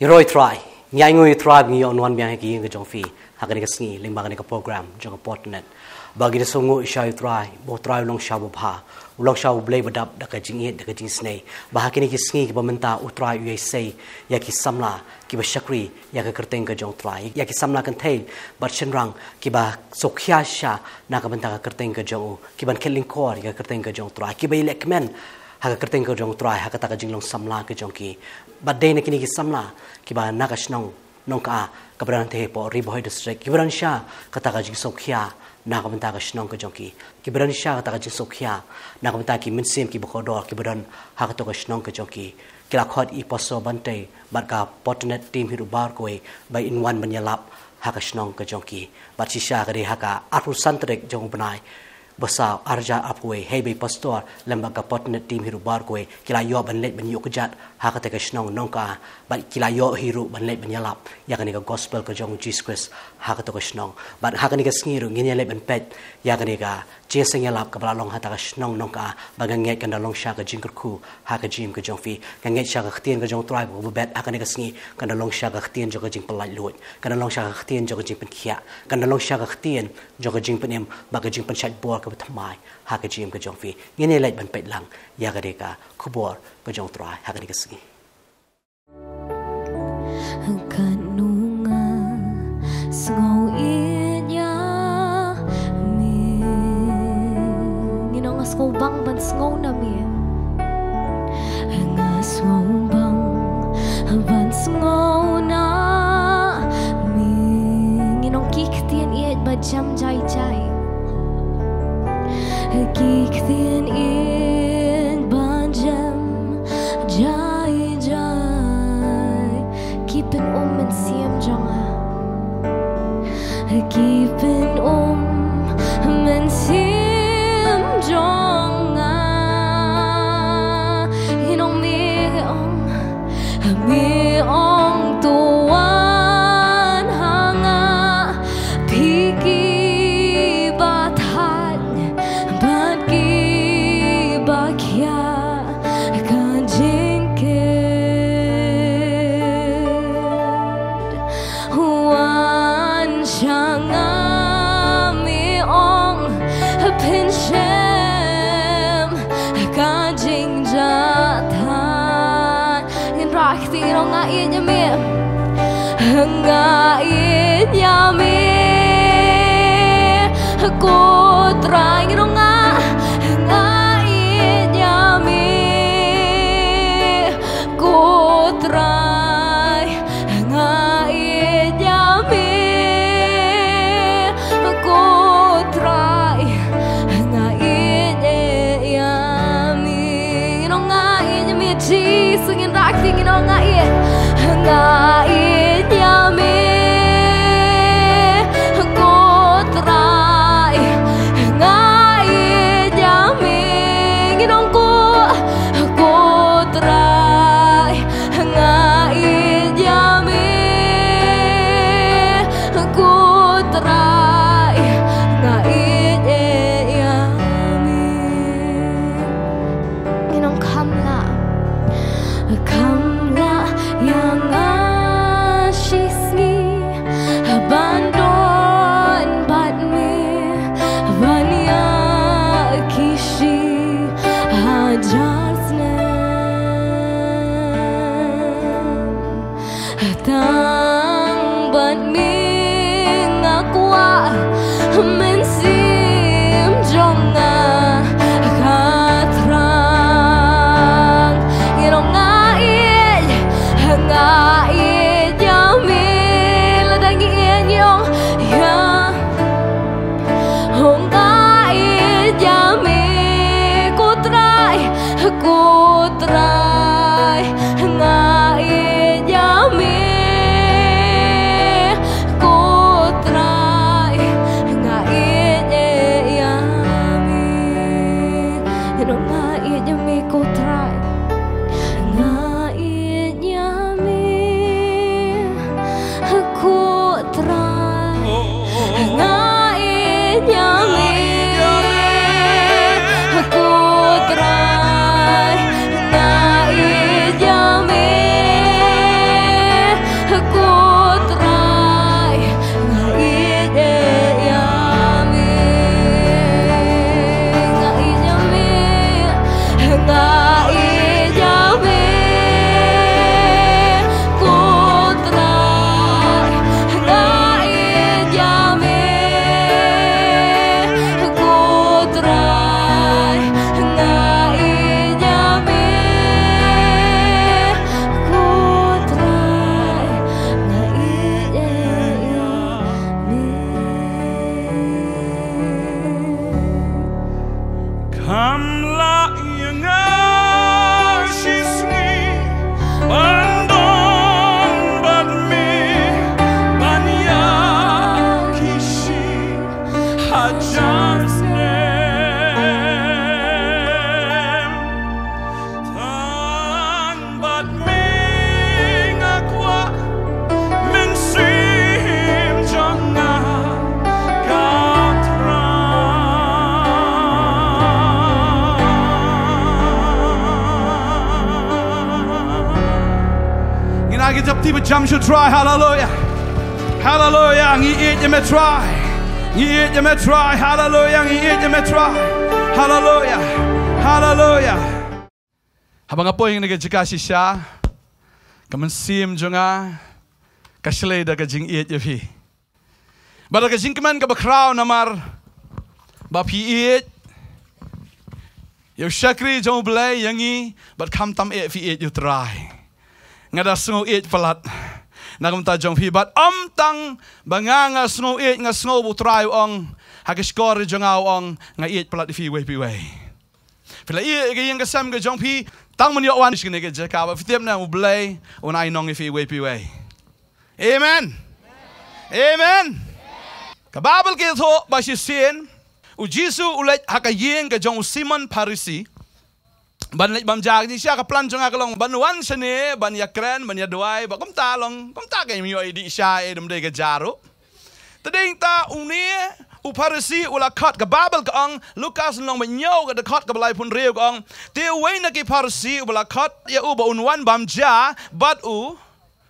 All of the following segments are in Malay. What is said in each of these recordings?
Yoroi try. Nyai ngoi try ngi on one myang ki ngi jong fi. Hakani ka singi limba ka program jong portnet. bagi de sungu isha yutrai bo trai long shabu pha long shabu ble bedap da ka jing yet da ka jing snei ba ha kini ki sngi ki bamenta utrai yai sei ya ki samla ki ba shakri ya ka kerteng ka jong trai ya ki samla kan thei bar chen rang ki ba sokhya sha na ka menta ka kerteng ka jong ki ban khelling kor ya ka kerteng ka jong trai ki ba lekmen ha ka kerteng ka jong trai ha ka ta ka jing long samla ka jong ki ba de na kini ki samla ki ba na ka shnong nong ka ka bran te po ri boy district ki bran sha ka ta ka jing sokhya nakam ta ka shnong ka jonki ki bran sha ka ta ka jisu khya nakam ta ki min sim ki bokor dor ki bran ha ka to ka shnong ka jonki ki la khot i poso ban tei bar ka potnet team hi rubar koi by in one ban yalap ha ka shnong ka jonki bar chi sha ka ri ha ka apu santrek jong banai basa arja apu hei be pastor lamba ka potnet team hi rubar koi ki la yo ban let ban yu ka jat ha ka teka shnong nong ka ba kila yo hiru ban le ban yalap ya ka ni gospel ke jong jesus christ ha ka teka shnong ba ha ka singiru ngin ya le ban pet ya ka ni jesus nyalap ke ka ba long ha ta ka shnong nong ka ba ngai ka na sha ka jing ku ha jim ke jong fi ka ngai sha ka khtien ka jong tribe bu bet ha ka singi ka na long sha ka khtien jo ka jing pa lai luot ka na long sha ka khtien jo ka jing pen khia ka na sha ka khtien jo ka jing pen em ba ka jing pen chat bo ka ba ฮักจิมกจงฟีเงี้ยเลยบันเป็ดลังยากระเดกาคบอร์กจงตรายฮักนี้กสิงกันนุงสงอียามีนองสงบังบันสงนามีงาสงบังบันสงนามีนองคิกเตียนเอียดบัจจำใจใจ a geek, the deeper jumps should try. Hallelujah. Hallelujah. Ngi eat you may try. Ngi eat you may try. Hallelujah. Ngi eat you may try. Hallelujah. Hallelujah. Habang apo yung nagajikasi siya, kamansim jo nga, kasilay da kajing eat you fi. Bada kajing kaman kabakraw namar, bapi eat, Yo shakri jong blay yangi, but kamtam tam e fi e you try. nga da sungo it palat. Nagam ta jong hibat om tang banga nga sungo it nga sungo bu try ong hakis kore jong au ong nga it palat ifi we pi we. Fila i ge yang kesam ge jong pi tang mun yo wan shi nge je ka ba fitem na ublay un ai nong ifi we pi we. Amen. Amen. Ka babel ke tho ba shi sin u jisu u le hakayeng ge jong simon parisi. Ban lek bam jak ni sia ka plan jong ak long ban wan sene ban ya kren ban ya duai ba kom ta long kom ta ke yoi di sia e dem de ke jaru Tading ta uni u parisi u la kat ke babel ke ang lukas long ban nyau ke de kat ke balai pun riu ke ang ti wei na ki parisi u la kat ya u ba un wan bam ja bat u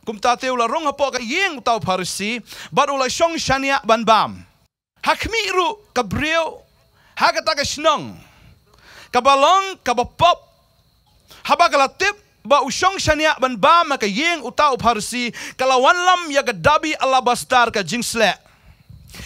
kum ta te u la rong hapo ke yeng tau parisi bat u la shong shania ban bam hakmi ru ke briu hakata ke snong Kabalong, kabapop, habakala tip ba ushong shania ban ba ma ka yeng uta u pharisi kala wan lam ya ga dabi ala bastar ka jingsle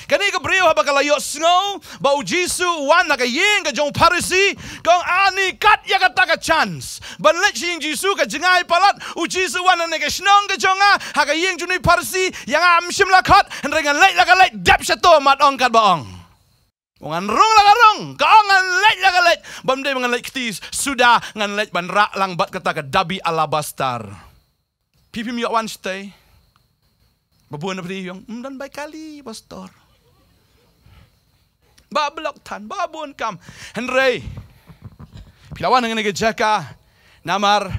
kani ka brio habakala yo sngo ba u jisu wan na ka yeng ka jong pharisi kong ani kat ya ka taka chance ban let jing jisu ka jingai palat u jisu wan na ka snong ka jonga ah, ha ka yeng juni pharisi ya nga amshim la khat ringa lek la ka lek dep sha to ma dong ka ba ong Ngan rong la garong, kau ngan lek la galek. Bamde ngan lek tis sudah ngan lek ban rak lang bat kata ke dabi alabaster. Pipi miok one stay. Babuan apa yang mm, dan baik kali pastor. Ba blok tan, ba buan kam. Henry. Pilawan ngan ngan jaka. Namar.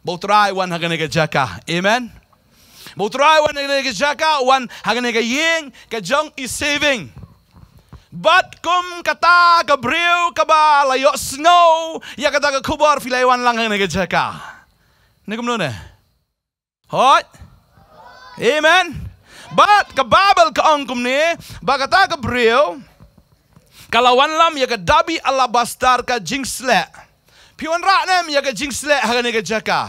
Bautrai one ngan ngan jaka. Amen. Bautrai one ngan ngan jaka One ngan ngan ying ke jong is saving. Bat kum kata ke brew ke snow ya kata ke kubur filewan langeng ne kejaka. Ne kum Hot. Amen. Bat ke babel ke angkum ne ba kata ke brew kalau wan lam ya ke dabi Allah bastar ke jingsle. Piwan rak nem ya ke jingsle hagan nega jaka.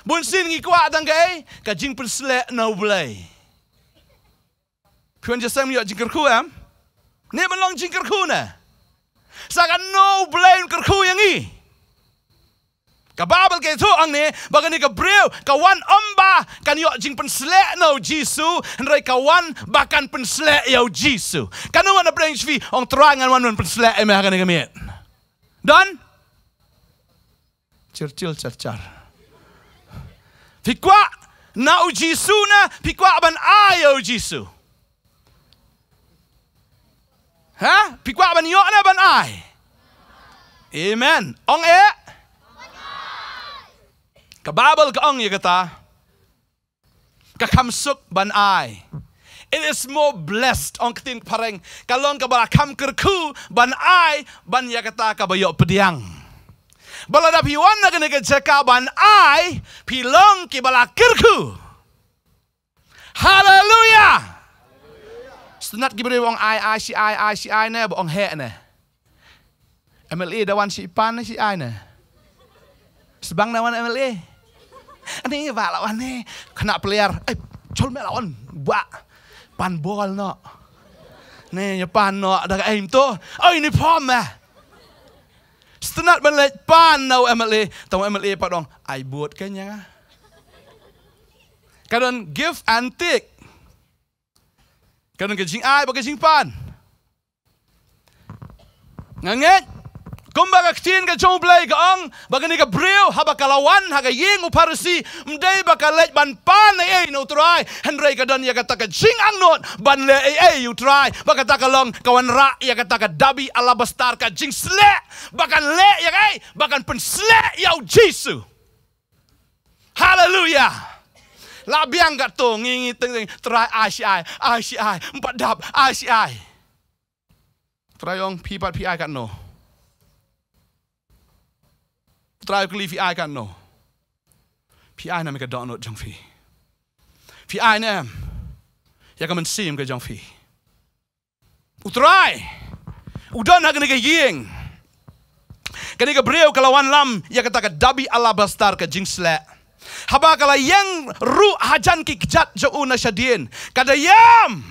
Bun sin ngi kuat dang ke eh? ke jing pun sle no blay. Piwan jasa yo jingker jingkerku em. Eh? Ni ban long jing kerku na. Saka no blame kerku yang i. Ka Babel ke tu ang ni, baga ni ka brew, ka wan omba, kan yok jing pensle no jisu, nrei ka wan bakan pensle yau jisu. Kan no wana brain shvi, ong terangan wan wan pensle eme hakan ni kemiet. Don, Cercil cercar. Fikwa, na u jisu na, fikwa aban ayo jisu. Jisu. Ha? Pikwa ban yo na ban ai. Amen. Ong e. Ka Bible ka ong yata. Ka kamsuk ban ai. It is more blessed ong ting pareng. Kalong ka bala kam kerku ban ai ban yakata ka bayo pediang. Bala dapi wan na kenek cheka ban ai pilong ki bala kerku. Hallelujah. สนัดกิบรีวองไออาชีไออาชีไอเนี่ยบองเฮนเน่เอเมลีดาวันชีปันนะชีไอเน่สบังดาวันเอเมลีอันนี้ว่าละวันนี้ขณะเปลี่ยนเอ้ชลเมลอนบะปันบอลเนาะเนี่ยปันเนาะดักเอ็มโตเอ้ยนี่พร้อมไหมสนัดมันเลยปันเอาเอเมลีต้องเอเมลีปะดองไอบวชกันยังอ่ะการัน give and take Kanon ka jing ai baga jing pan. Nganget. Kumba ka ktin ka chong blai ka ang baga ni ka brio haba kalawan haga ying u parusi mdei baka let ban pan ai eh, ai eh, no try Henry ke dan ya ka taka jing ang not ban le ai ai u try baka taka long kawan ra ya kata taka dabi ala bastar ka jing sle baka le ya ai eh, baka pen sle ya u Hallelujah labiang gak tu ngingi teng teng try ICI ICI empat dap ICI try yang pi pat pi ai kan no try kli pi ai kan no pi ai nama kita download jang fi pi ai nama ya kau mesti yang jang fi utrai udah nak nak yang Kini ke beliau kalau wan lam ia ya kata ke dabi ala bastar ke jingslek. Haba kala yang ru hajan ki kejat jo una shadien. Kada yam.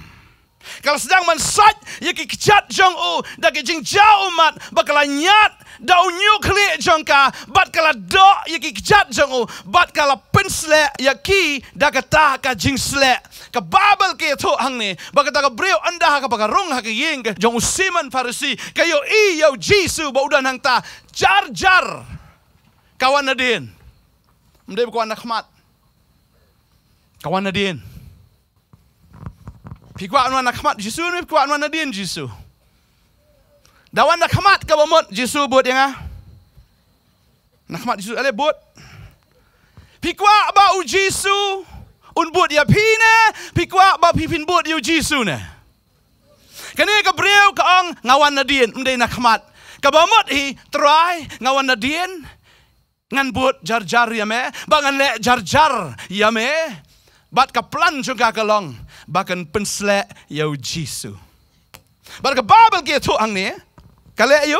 Kalau sedang mensat ya ki kejat jong u da ki jing umat bakala nyat da unyu kli jong ka bat kala do ya ki kejat jong u bat kala pensle ya ki da kata ka jing sle ka babel ki ya tu hang ni bakata ka breu anda ka baka rong ha ki ying jong u simon farisi kayo i yo jisu ba udan hang ta jar jar kawan nadin. Mende bi kwana khmat. Kwana din. Pi kwana na khmat Jisu ni pi kwana na din Jisu. Da wan na khmat ka bomot Jisu bot yang ah. Na khmat Jisu ale bot. Pi kwa ba u Jisu un bot ya pi ne, pi kwa ba pi pin bot yu Jisu ne. Kene ka brew ka ang ngawan na din mende na khmat. Ka bomot hi try ngawan na din ngan buat jar-jar ya me, bangan lek jar-jar ya me, bat kaplan juga kelong, bahkan penslek yau Jisu. Bar ke Babel ke tu ang ni, kalau ayo,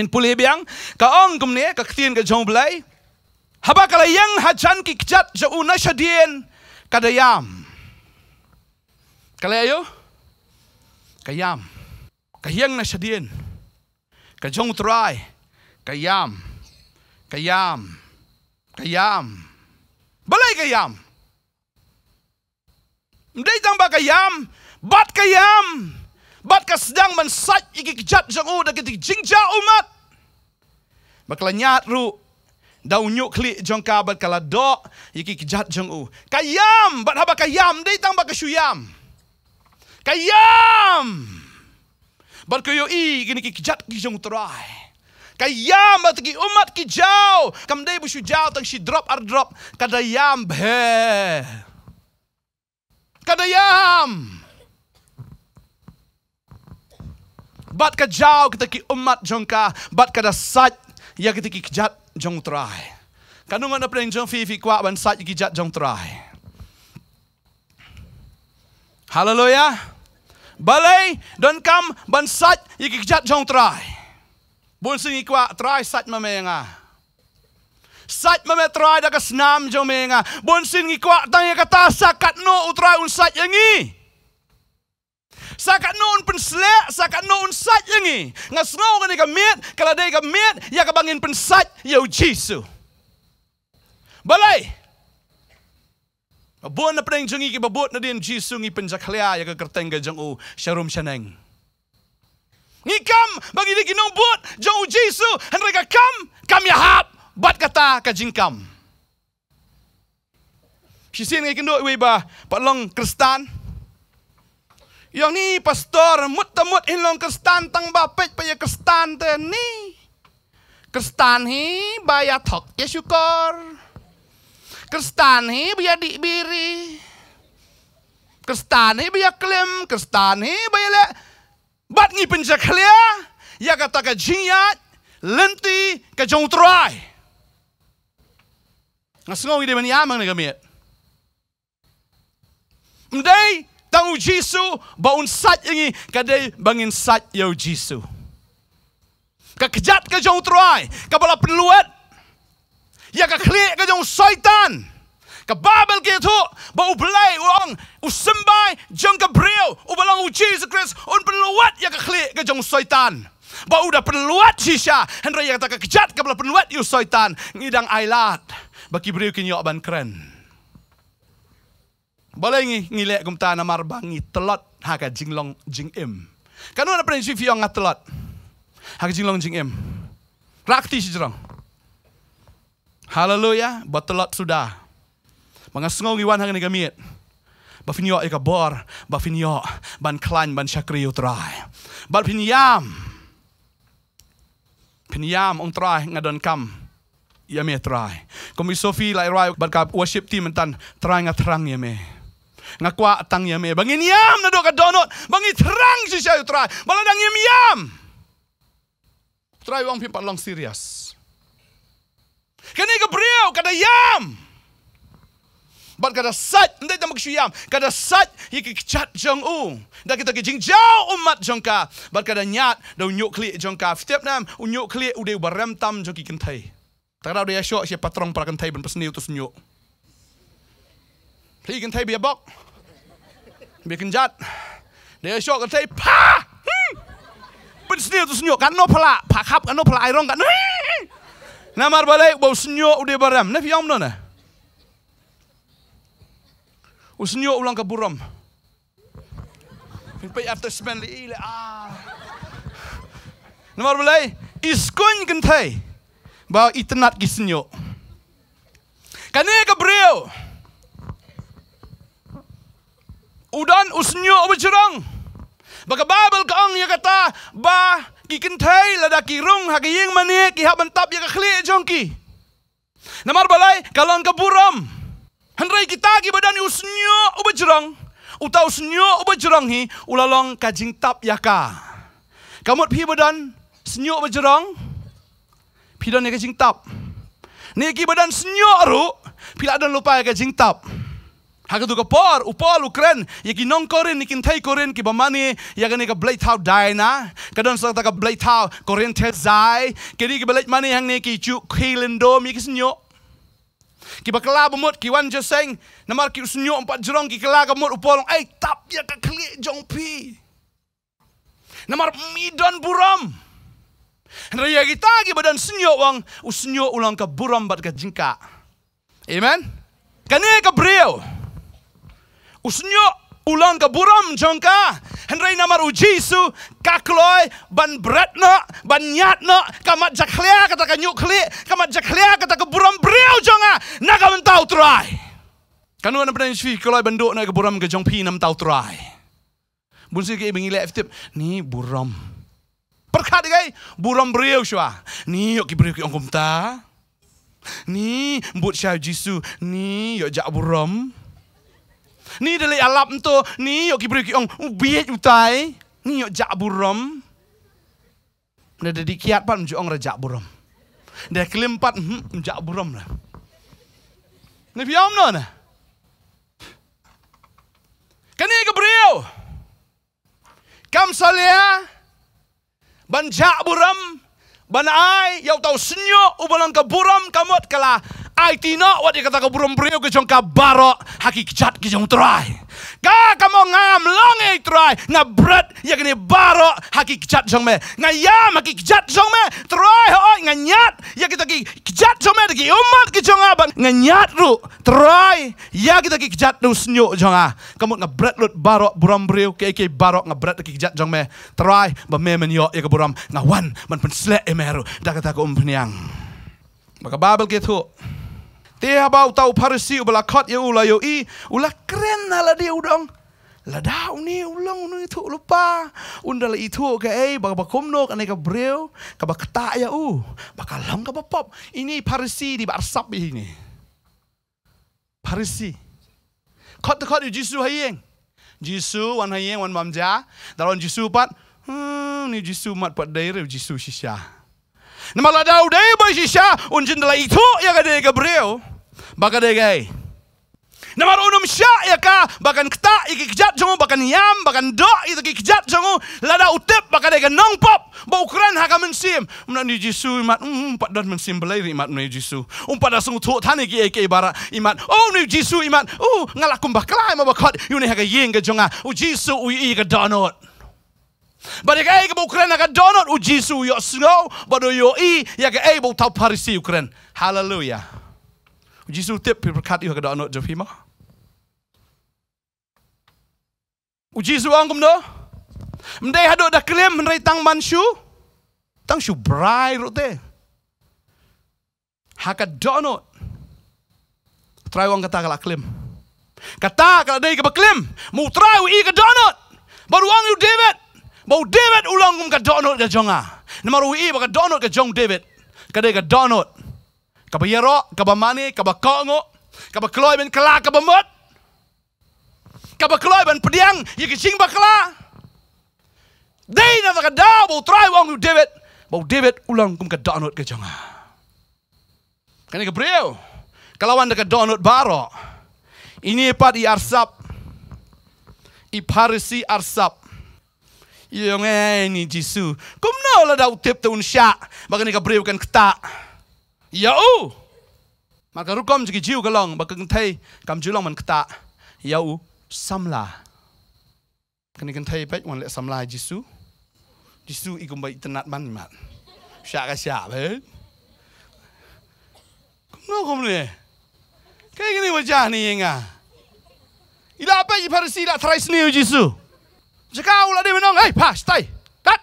in pulih biang, ka ang kum ni, eh? ka ketien ke jauh belai, haba kalau yang hajan kikjat kejat jauh nasya dien, kada yam. Kalau ayo, ka yam, ka yang nasya dien, ka jauh terai, ka yam. Kayam. Kayam. Balay kayam. Mday tang ba kayam? Bat kayam? Bat ka sedang iki ikikjat jang uda kiti jingja umat? Baklanyat ru Dau nyuk kli jong kabat kala dok iki kijat jong u. Kayam bat haba kayam dei tang bak syuyam. Kayam. Bat ke yo i gini kijat ki jong terai kayam at gi umat ki jaw kam day bu shujaw tang shi drop ar drop kada kan yam be kada kan yam bat ka jaw kita ki umat jongka bat kada sat ya kita ki kejat jong try kanungan apa yang jong fifi kwa ban sat ki jat jong try Hallelujah. Balai, don kam bansat yikikjat jong try bun sing ikwa try sat mamenga sat mame try da kas nam jo menga bun sing ikwa tang kata sakat no utra un sat yangi sakat no un pensle sakat no un sat yangi ngas no ngani ka mit kala de ka mit ya ka bangin pensat yo jesus balai Bun na pening jungi ki babut na jisungi penjakhlia ya kekertengga jengu syarum syaneng ngi bagi di ginombot jong Jesus hendak rega kam kam ya hab bat kata kajing kam si sin ngi kindo we ba palong kristan yang ni pastor mut temut in kristan tang ba paya kristan te ni kristan hi baya tok ya syukur kristan hi biya di biri kristan hi biya klem kristan hi biya bat ni pinja klia ya kata ka jiat lenti ka jong try ide ban ya mang ngami mdei tang jisu ba un sat ingi kadai bangin sat yo jisu ka kejat ka jong try ka bala peluat ya ka klia ka jong ke Babel ke tu, ba belai orang, u sembai jeng Gabriel, u belong u Jesus Christ, un peluat ya ke klik ke jeng setan. Ba udah da peluat sisa, hendra ya kata kejat ke belah peluat yu setan, ngidang ailat. bagi Gabriel kini yo keren. Boleh ngi ngilek gum ta namar bangi telot haga jinglong jing im. Kanu ada prinsip fi yang ngatelot. Haga jinglong jing im. Praktis jerong. Haleluya, botelot sudah. Mga sungaw iwan hangin gamit. Ba finyo ay kabor, ba finyo, ban klan, ban syakri utrai. Ba pinyam, pinyam ang trai nga don kam, yame trai. Kung may sofi lai rai, ba ka worship team entan, trai nga trang yame. Nga kwa atang yame, bang inyam na do ka donot, bang itrang si syakri utrai, baladang yamyam. Trai wang pimpat long serius. Kini ke beriau, kada yam. Kada yam. But kada sat, hindi tayo magsiyam. Kada sat, hikikchat jong u. Da kita kijingjaw umat jong ka. But kada nyat, da unyukli jong ka. Setiap nam, unyukli udah berantam jong kikintai. Tak ada dia syok, siya patrong para kentai ben pesenil tu senyuk. Pilih kentai biar bok. Biar kenjat. Dia syok kentai, pah! Hmm. Ben senyuk tu senyuk. Kan no pala, pakap, kan no pala airong, kan no. Hmm. Namar balai, bau senyuk, udah berantam. Nafi yang mana? Nafi yang mana? Och sen jag och Blanka bor om. Fick efter smäll i ile. Ah. Nu var det väl ej. kan ta. Bara i tenat gissen jag. Kan jag brev? Udan usnyo obicerang. Baka babel ka ang ya kata ba kikentai lada kirung hagi ying manik ihab mentap ya kakhli e jongki. Namar balai kalang kaburam. buram. Hendrai kita lagi badan ini senyo ubah jerang. Utau senyo ubah jerang hi ulalong kajing tap yaka. Kamu pi badan senyo ubah jerang. Pi dan kajing tap. Niki badan senyo aru. Pi lah dan lupa ya kajing tap. Hakatu ke por, upol, ukren, ya ki nong korin, ikin tei korin, ki bamani, ya ke blade tau dai na, kadon sok taka blade tau korin te zai, ke ni ke mani yang ni ki cu dom, ya ki senyok, ki bakla bumut ki wan je seng namar ki usnyo empat jerong ki kelak bumut upolong ai eh, tap ya ka klik jong pi namar midon buram Raya kita lagi badan senyuk wang usnyuk ulang ke buram bat ke jingka. Amen. Kan ke beriau. Usnyuk ulang ke buram jongka. Henry nama uji su kakloi ban bretno ban nyatno kamat jaklea kata ke nyukli kamat jaklea kata ke buram breo jongka. Naga mentau terai. Kanu anak pernah nyusui kloi benduk naik ke buram ke jongpi nam tau terai. Bunsi ke ibingi lek tip ni buram. Perkat gay buram breo shua. Ni yuk kibri yuk ongkum ta. Ni buat syar Jisu ni yuk jak buram. Buram. Ni dari alap tu, ni yuk kibri ki ong, biat utai, ni yuk jak buram. Dia ada dikiat pun, menjuk ong rejak buram. Dia kelimpat, hmm, jak buram lah. M-m, kan ni piyam no na. Kani ke beriw. Kam salia, banjak buram, banai, ai, yau tau senyuk, ubalang ke buram, kamut kalah. I tino what you kata kaburum brio ke jong kabaro haki kicat ke jong try. Ga kamu ngam long e try na bread ya gini baro haki kicat jong me. Nga ya maki kicat jong me try ho nga nyat ya kita ki kicat jong me ki umat ke jong abang ah. nga nyat ru try ya kita ki kicat nu snyo jong a. Ah. Kamu nga bread lut baro buram brio ke ke baro nga bread ki kicat jong me try ba me men yo ya kaburam nga wan man pen sle emeru eh, da kata ko umpniang. Maka babel ke tu. Tiap bau tahu parisi ubala kot ya ula yo i keren lah, lah dia udang. Lada ni ulang ni itu lupa. Undal lah itu ke eh baka bakumno kan ka breu ka baka ya u. Baka lam ka pop. Ini parisi di bar barsap ini. Parisi. Kot kot ni jisu hayeng. Yesus wan hayeng wan mamja. Dalam Yesus pat. Hmm ni Yesus mat pat dairu Yesus sisya. Jisu. Na mala dau dai ba si sha itu jin la ito ya ga dai Gabriel. Ba ga dai gai. Na mar unum sha ya ka ba kan kta iki kjat jongo ba yam ba kan do iki kjat jongo Lada da utep ba ga nong pop ba ukran ha ka mensim. Mun ni Jisu imat um hmm, pat dot mensim belai ri imat ni Jisu. Um pada sung tu tani ki ek ibara imat. Oh ni Jisu imat. Oh ngalakum ba klaim ba kot yuni ha ka yeng ke jonga. U oh, Jisu u i ga donot. But you're able Ukraine, I got donut with Jesus, your snow, but you're e, you're able to Paris, Ukraine. Hallelujah. Jesus tip people cut you, I got donut, Jofima. Jesus, I'm going to Mende hado da klem mendai tang manshu tang shu brai rote haka donot try wang kata kala klem kata kala dei ke klem mu try i ke donot baru wang yu david Mau David ulang kum ka donut ka jonga. Nama Rui ba ka donut ka jong David. Ka de ka donut. Ka ba yero, ka ba mani, ka ba kongo, ka ba ben kala ka ba mut. Ka ben pediang, ye ka sing ba kala. Dei na ka da bo try David. Mau David ulang kum ka donut ka jonga. Kan ka breu. Kalawan ka donut baro. Ini pat i arsap. I parisi arsap. Yung ini eh, ni Jisoo. Kung na wala daw tip taon siya, baka ni Gabriel ketak. kita. Ya Yau! Maka rukom jika jiu galong, baka ngantay, kam julong man kita. Yau, samla. Kani ngantay pek, wala samla Jisoo. Jisoo ikumbay itanat man mat. Siya syak, siya, eh. Kung ni Kaya gini wajah ni yang ah. Ila apa yang parisi lah terai sini Jisoo. Saya kata, ulah dia menang. Hei, eh, pas, tay. Kat.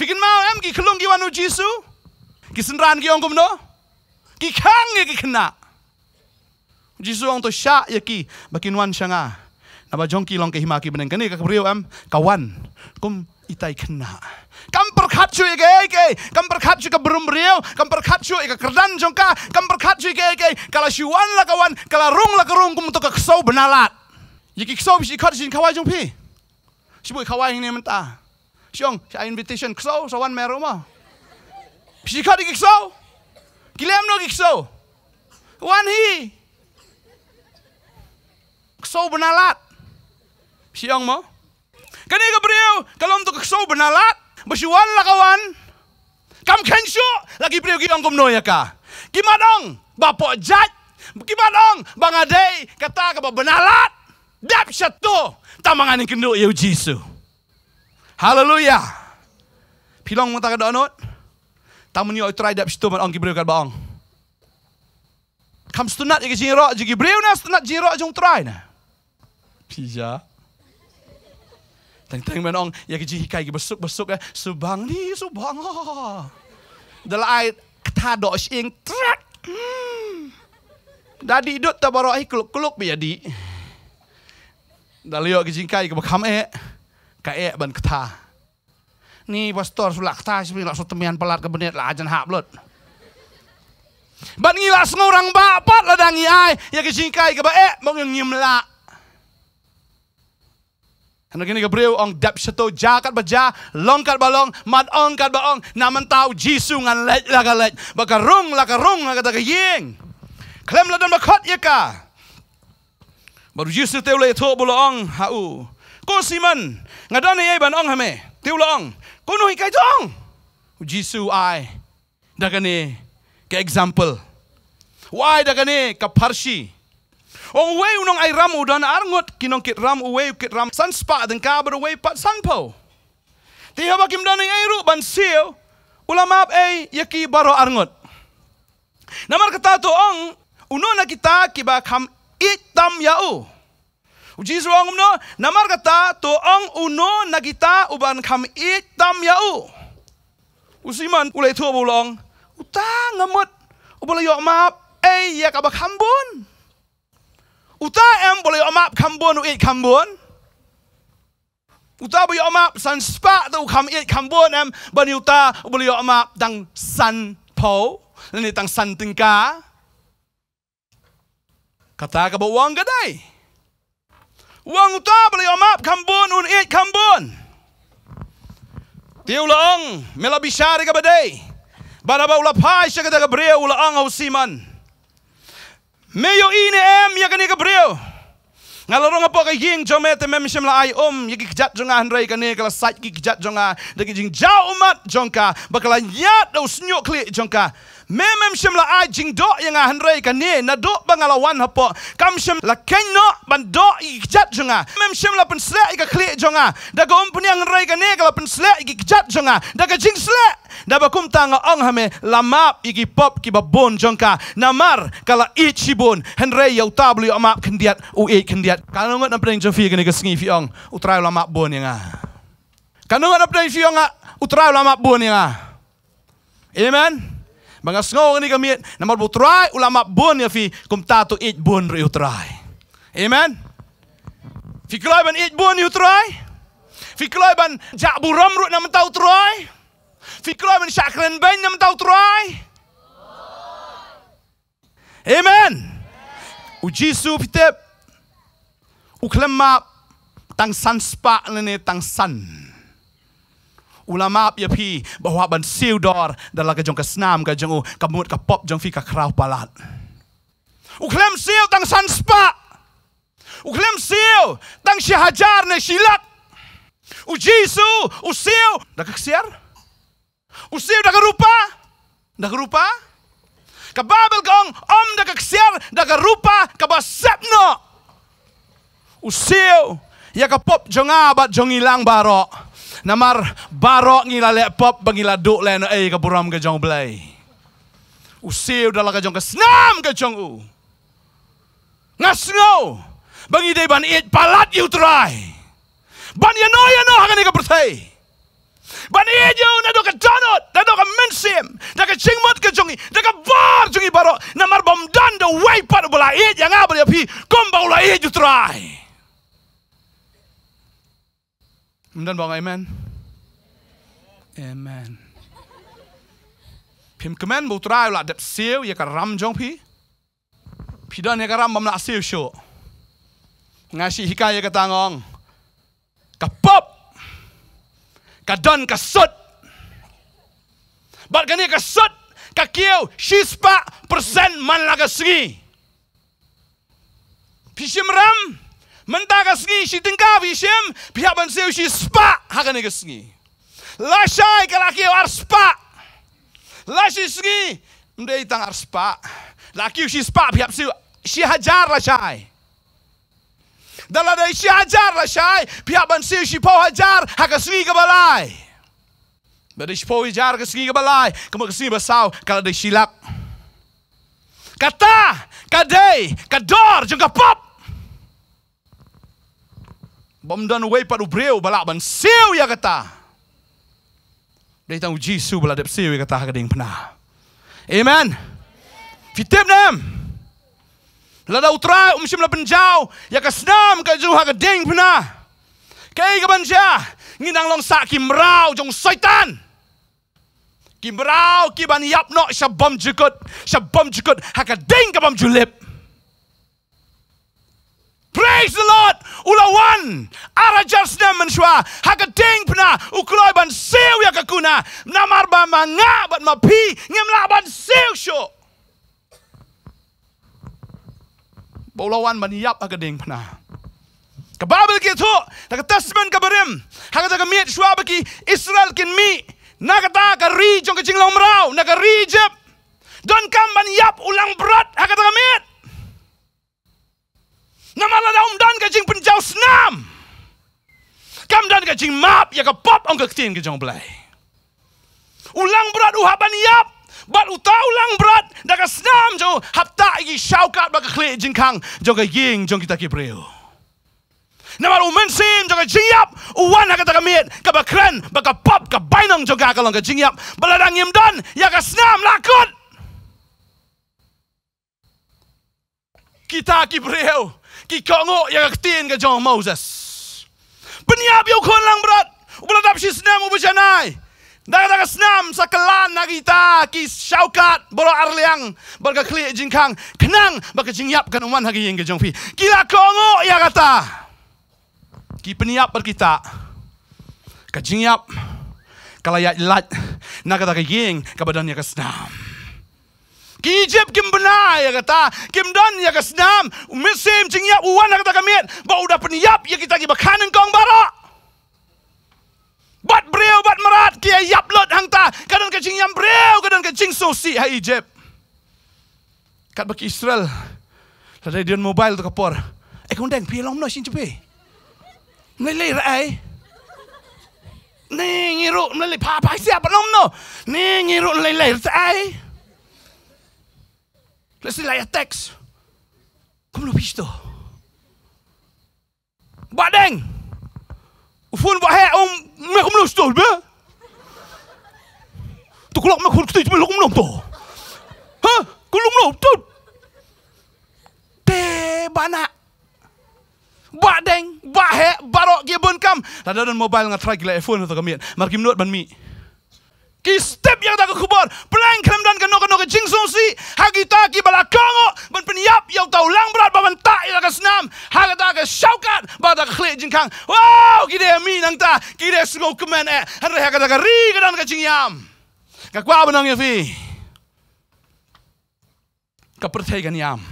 Fikin mau, em, ki kelung ki wanu jisu. Ki senran ki ongkum no. Ki kang ya ki kena. Jisu ong to syak ya ki. Bakin wan syanga. napa jongki long ke himaki beneng. Kani ka kabriu, em. Kawan. Kum itai kena. Kam perkat cuy ke ke. Kam perkat cuy ke berum riau. Kam perkat cuy ke kerdan jongka. Kam perkat cuy ke Kala syuan la kawan. Kala rung la kerung. Kum to ke kesau benalat. Jika kesau bisa ikat jin kawai jongpi. Kami si boy kawai ini menta. Siang, si invitation kso, sawan meru ma. Si kadi kso, kilem no kso. Wan hi. Kso benalat. Siang ma. Kini kebriu, kalau untuk kso benalat, bersiwan lah kawan. Kam kensu, lagi beriu kiyong kumno ya ka. Gimana dong, bapak jat. Gimana dong, bang Adei kata benalat. Dap syato tamangan yang kenduk ya uji su. Haleluya. Pilong mata kada anut. Tamun yo try dap syato mat ongki bre bang. baong. Kam stunat ye jiro jigi bre na stunat jiro jong try na. Pija. Teng teng men ong ya kiji hikai ki besuk besuk ya, eh. subang ni subang. Delai oh. ketado sing trak. Hmm. Dadi dot tabarok eh. kluk kluk biadi. Ya, Dah liok ke jingkai ke bekam e ka e ban kata ni pastor sulak kata sini lak sot temian pelat ke benet lah ajan hap lut ban ngilak sengurang bapat ladangi ai ya ke jingkai ke ba e mong yang nyimla Hanya gini ke beriw, ong dap seto jakat baja, longkat balong, mad ongkat baong, naman tau jisu ngan lej laka lej, baka rung laka rung, laka Klem ladan bakot ya kah? baru justru teu le tho bulo ong hau ko siman ngadane ai ban ong hame teu lo ong ko no ikai jong jisu ai dagane ke example why dagane ka parshi ong we unong ai ramu dan arngot kinong kit ram uwe kit ram san spa den ka ber uwe pat san po ti haba kim dan ai ru ban sio ulama ap ai yaki baro arngot namar kata tu ong Uno na kita kiba kam อิตามยาอูอุจิสรองุมโนนามาร์กตาตัวอังอุโนนากิตาอุบันคำอิตามยาอูอุซิมันอุเลทัวบุลองอุตางมุดอุบลยอมาบเอียกับคำบุญอุตาเอ็มบลยอมาบคำบุญอุอิคำบุญอุตาบลยอมาบสันสปะตัวคำอิคำบุญเอ็มบันยุตาอุบลยอมาบดังสันโผาและในตังสันติงกา katak about wang gadai. Wang utab le map ap kambun un it kambun. Tiu la ang mela bisari ka badai. Bara ba ula pai sya kata gabriya ula ang au siman. Meyo ini em ya kani gabriya. Ngalorong apa ka ying jo mete mem la ai om ya kijat jonga handrai kani kala sait kijat jonga. Dagi jing jau umat jongka. Bakala lah nyat au snyok klik jongka. Jongka. Memem shim la ajing do yang ahan rei ka ne na do bangala wan hapo. Kam shim la ken no ban do i kjat junga. Memem shim la pen sle i ka kli junga. Da ga umpun yang rei ka ne ka pen sle i kjat junga. Da ga jing sle. Da ba kum tanga ong hame la map i pop ki ba bon jonga. Na mar kala i chi bon. Hen rei yau tablu yau map kendiat u e kendiat. Kalau ngot na pening jong fi ka ne ka singi fi ong. Utrai la map bon yang ah. Kanungan apa yang fiyonga utrau lama bon yang ah. Amen. Mga sngaw ni gamit na marbutray ulama bun ya fi kum tato it bun ri try, Amen. Fi ban it bun you try. Fi kloiban jak buram ru na mentau try. Fi ban syakren ben na mentau try. Amen. Uji su fitep. Uklemap tang sanspa ni tang san ulamap ya pi bahwa ban siu dor dalam kejong kesnam kejong u kemut ke pop jong fi ke kraw palat. Uklem siu tang san spa. Uklem siu tang si hajar ne silat. U Jisu, u siu dak kesiar. U siu dak rupa. Dak rupa. Ke Babel gong om dak kesiar dak rupa ke basepno. U siu ya ke pop jong abat jong barok. Namar barok ngila pop, bengila duk lain ai eh, ke buram ke jong belai. Usir dalam ke jong ke senam ke jong u. Ngasngo. Bengi dei ban it palat you try. Ban ye ya no ye ya no hangani ke bersai. Ban ye jo na do ke donot, na do ke mensim, na ke chingmot ke jongi, na ke bar jongi barok. Namar bom dan do wai pat bula ye jangabri api kom bau la ye you try. Men den bare amen. Amen. Pim kemen butrai la dep siu ye karam jong pi. Pi kan don ye karam bamla siu syo. Ngasi hika ye katangong. Kapop. Kadon kasut. Bar gani kasut. Kakiu shispa persen man la kasri. Pishim ram. Pishim ram men der er sni, si den gav i sjem, vi har man sev, si spa, har han ikke sni. La sjai, kan lakke jo ar spa. La si sni, men det er ikke ar spa. Lakke jo si spa, vi har sev, hajar la sjai. Da la dei si hajar la sjai, vi har man sev, si po hajar, har han sni kebalai. Bila si po hajar, ke sni kebalai, kemo ke sni basau, kalau dei silak. Kata, kadei, kador, jengka pop. Bom dan wei padu breu balak ban siu ya kata. Dia tahu Jesus bala dep siu ya kata ke ding pernah. Amen. Fitem nem. Lada utra um sim la penjau ya ke senam ke juha ke ding pernah. Kei ke banja ngindang long sak kimrau jong setan. Kimrau kiban yap no sabom jukut sabom jukut hakading kabam julep. Praise the Lord. Ula wan ara jasnya menswa. Haka ting pna ukloi ban sew ya kakuna. Namar ba manga bat ma pi ngemla ban sew syo. Bola wan ban yap haka ting pna. Ka babel ki tu. Taka testament ka berim. Haka taka miet swa baki Israel kin mi. Naka ta ka ri jong ka jing long merau. Naka ri jep. Don kam ban yap ulang berat. Haka taka miet. Haka na mala da umdan ka jing penjau senam. Kam dan ka jing map ya ke pop ong ka ketin ka jong belai. Ulang berat uhaban yap. Bat uta ulang berat da ke senam jo hap tak igi syaukat ba ka klik jing kang jo ka ying jong kita kibril. Na mala umen sin jo ka jing yap uwan ha ka taka mit ka ba pop ke bainang jo ka kalong ka jing yap. Baladang imdan ya ke senam lakut. Kita kibril. Kita kibril ki kongo yang aktin ke John Moses. Peniap yo kon lang berat. Ubla dap si snam ubu janai. Dah kata snam sakelan nagita ki syaukat boro arliang berga kli jingkang kenang berga jingyap kan uman hagi yang ke John Fi. Kila kongo ya kata. Ki peniap berkita. Ka jingyap kalayat lat nagata ka ying kabadannya ka snam ki jep kim bena ya kata kim don ya ke senam misim uan ya kata kami bau dah peniap ya kita ki bakanen kong baro bat breu bat merat ki yap lot hang ta kadang ke cing yang breu kadang ke cing sosi ha ijep kat bagi israel ada dia mobile tu kapor eh kong deng pi long no sin cepe Nelay rai, ni ngiru nelay papa siapa nom no, ni ngiru nelay rai. Plötsligt lär jag text. Kommer du ihåg pistol? Bara den! Och hon var här, hon... Men kommer du ihåg stol? Du kollar mig, hon styr mig, kommer du ihåg då? Ha? Kommer deng, bak he, barok gebun kam. Tadah dan mobile ngatrak gila iPhone atau kamiat. Markim not ban mie ki step yang tak kubor pelang kelam dan kenok kenok kencing sungsi hagi tak ki balak kongo ben peniap yang tahu lang berat bawa tak ilah senam, hagi tak ke shoutkan bawa tak klik jingkang. wow kira mi nang tak kira semua kemen eh hari hagi tak ri kedan kencing yam kau apa nang yafi kau percaya kan, yam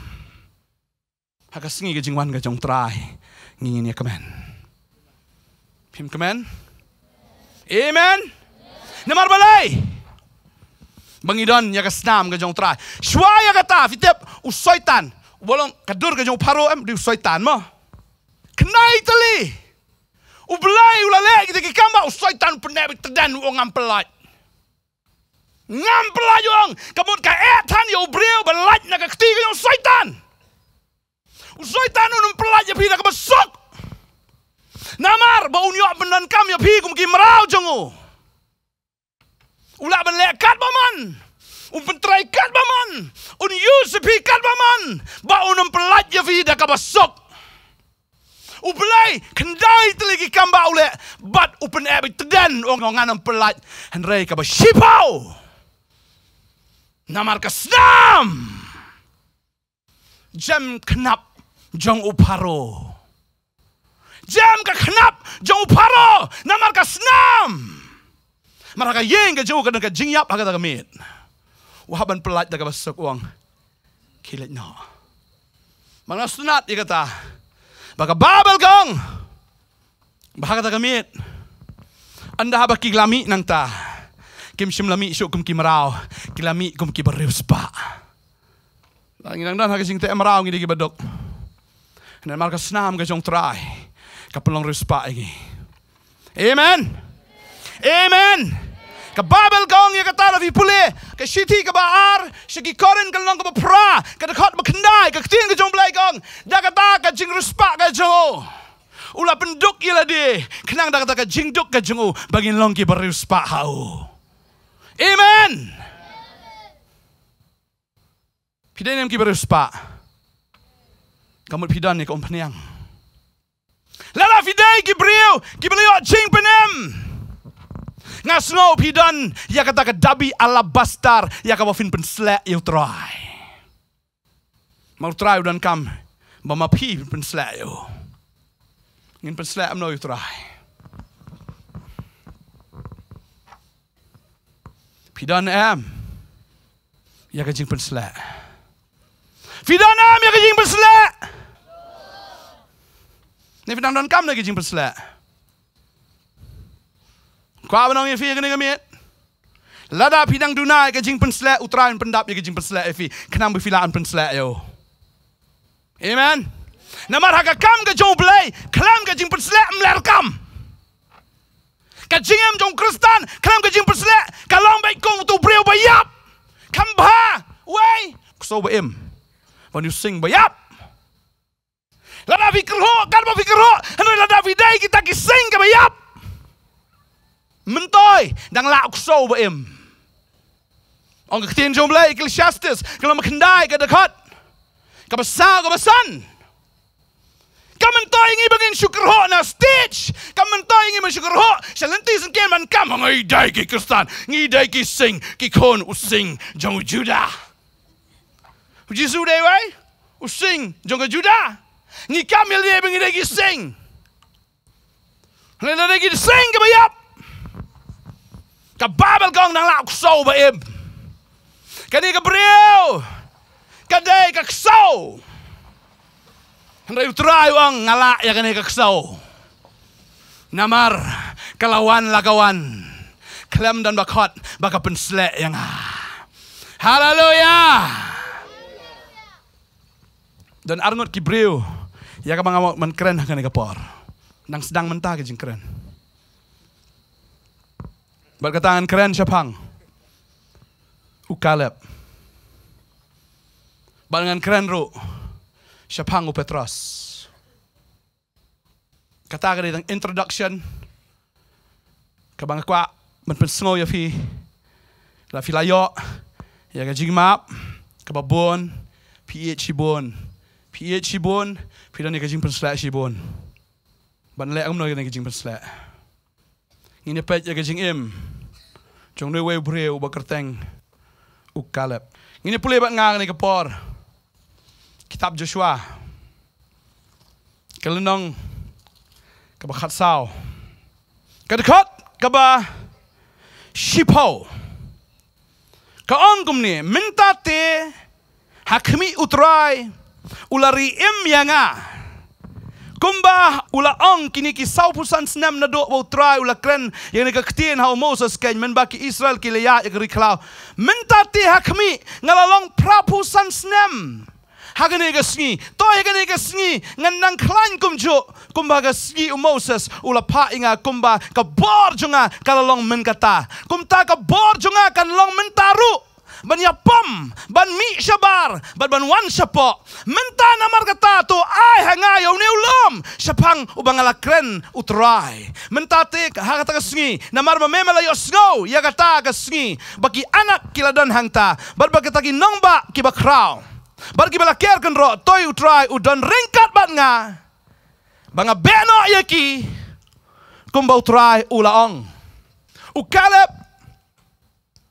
hagi singi kencing wan kencing try ngingin ya, ni kemen pim kemen Amen. Не марбалей! Бангидон, я снам, я гажон трай. Шва я гата, фитеп, у сойтан. Волон, кадур гажон паро, эм, у сойтан, ма. Кнайтали! У блай, у лалей, где кикамба, у сойтан, пнебит, тден, у ангамплай. Ngamplai yong, kemudian ke etan yong brio, belaj na ke ketiga yong soitan. Soitan yong nampelaj yong pindah ke besok. Namar, bau nyok benan kam yong pindah ke merau jengu un la ben lekat baman. Un pentraikat baman. Un yusipikat baman. Ba un empelat um je fi da kabasok. Ublai kendai teligi kamba ule bat upen abi teden ong ong anam um pelat henrei kaba shipau namar kasnam jam knap jong uparo jam ka knap jong uparo namar snam maraka yeng ke jauh ke dengan jing yap haga dagamit. Wahaban pelat dagam sok uang kilit no. Mana sunat dia kata. Baga babel baga tak dagamit. Anda haba kiglami nang ta. Kim simlami syuk kum kimrau. Kilami kum kibarif spa. Langit nang dan haga sing te emrau ngidi kibadok. Dan marka senam ke jong try. Kapelong rispa ini. Amen. Amen. ka Bible gong ya ka tara vi pule ka shiti ka ba ar shiki koren ka long ka ba pra ka da khot ba khandai ka tin ka jong blai gong da ka ta ka jing respa ka jong ula penduk ila di kenang da ka ta ka jing duk ka jong bagin long ki ba respa hau amen pidan nem ki ba respa kamut pidan ni ka om pniang lala fidai ki breu ki blio jing penem Nga snow pidan ya kata ke dabi alabastar ya ka wafin pensle You try. Mau try udan kam ba ma pi pensle yo. Ngin pensle am no you try. Pidan am ya ka jing pensle. Pidan am eh? ya ka jing pensle. Ni pidan dan kam na ka jing pensle. Kwa ba nong yefi kene gamit? Lada pinang dunai ke jing pensle utran pendap ke jing pensle efi. Kenam bi filaan pensle yo. Amen. Namar haka kam ke jong blay, klam ke jing pensle mler kam. Ke jing em jong kristan, klam ke jing pensle, kalong bai kong tu breu bayap. Kam ba, wei. So ba em. When you sing bayap. Lada pikir ho, kan ba pikir ho, hendak lada pidai kita kising ke bayap. Mình tôi đang lạo sâu với em. Ông cái tiên trong lệ Ecclesiastes, cái là mà khẩn đại cái đặc hot. Cái bà sao cái bà sân. Cảm mình tôi nghĩ bằng in sugar hot na stitch, cảm mình tôi nghĩ bằng sugar hot. Sẽ lên tiên kia mình cam mà ngay đây cái Christian. Ngay đây cái sing, cái con u sing trong Judah. Jesus đây vậy? U sing trong Judah. Ngay cam mình đây bằng ngay đây cái sing. Lên đây cái sing cái bà yap. กับบ้าเป็นกองนางลาวโซบะเอ็มกันนี่กับเรียวกันได้กับโซฮันไรอุตรายวังนาลาอยากันนี่กับโซนามาร์กลาวันลากวันเคลมดันบักฮอตบักเป็นสเลยังฮาฮาเลลูยาดันอาร์นุตกิบริวอยากกับมังมันเครนฮันกันนี่กับปอร์นังสดังมันตากิจิงเครน Berkatakan keren Jepang. Ukaleb. Berkatakan keren Ruk. Jepang Upetros. Katakan dengan introduction. Kebangga kuat. Menpun sengau ya fi. La fi layok. Ya ke jingmap. Kebabun. Pihit cibun. Pihit cibun. Pihit cibun. Pihit cibun. Pihit Bạn lẽ cũng nói cái này cái chính phần sẽ Nhưng nhập bệnh cái chính em chong ne we bre u bakar teng u kalep ngine pule ba ngang ne kapor kitab joshua kelenong ka ba khatsao ka dekot ka ba shipo ka on gum ne minta te hakmi utrai ulari em yanga kumba ula ang kini ki saupusan snem na do wo try ula kren yang nika ktien hau Moses ken men baki Israel ki leya ik riklau men tati hakmi ngalalong prapusan snem hagene ga sngi to hagene ga sngi ngan nang klan kumjo kumba ga sngi u Moses ula pa inga kumba ka bor junga kalalong men kata kumta ka bor junga kan long men taru kan ban ya pom ban mi shabar ban ban wan shapo menta na mar tu ai hanga yo ne ulo Shapang ubangala kren utrai. Mentatik hangta ka ha sungi. Namar memela yo snow ya kata ka sungi. Bagi anak kila dan hangta. Bar bagi tagi nongba ki bakrau. Bar ki belakir ken ro toy utrai udon ringkat bat nga. Banga beno ya ki. Kumbau utrai ula ong. Ukaleb.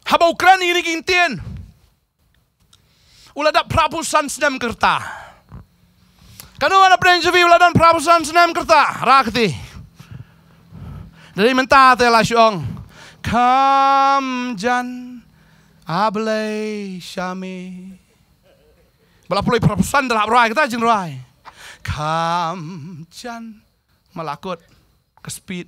Haba ukren ini gintin. Ula dak prabu senam kertah. Kanuana prensavi uladan prabusan senem kerta rakti. Dari mentah te lasyong. Kam jan able shami. Bala pulai prabusan dalam rai kita jen rai. Kam jan malakut ke speed.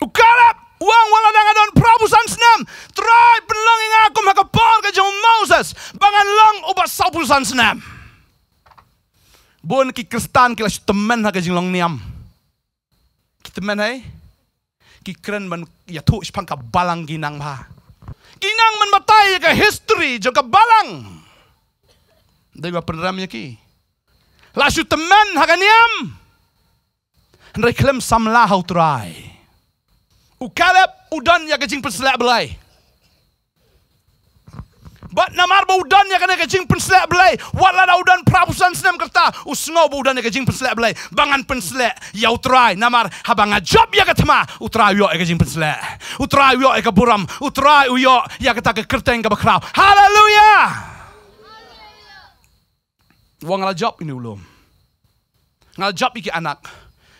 Ukarap uang waladang adon prabusan senam. Try penlong ingakum hakapon ke jom Moses. Bangan long ubat saupusan senam. Bun ki kristan ki la temen ha kajing long niam ki temen hai ki kren man ya thu ispang ka balang ginang ha ginang man matai ka history jo ka balang dai ba pernah nya ki la shu temen ha kaniam hendai klem sam la how try u kalap udan ya jing perselak belai But na marbo udan ya kena kejing penslek belai. Walau na udan prabusan senem kerta. Usno bu udan ya kejing penslek belai. Bangan penslek. Ya utrai. Namar habang job ya ketema. Utrai uyo ya kejing penslek. Utrai uyo ya keburam. Utrai uyo ya kata ke kerta yang kebekrau. Haleluya. Wang ala job ini ulum. Ngal job iki anak.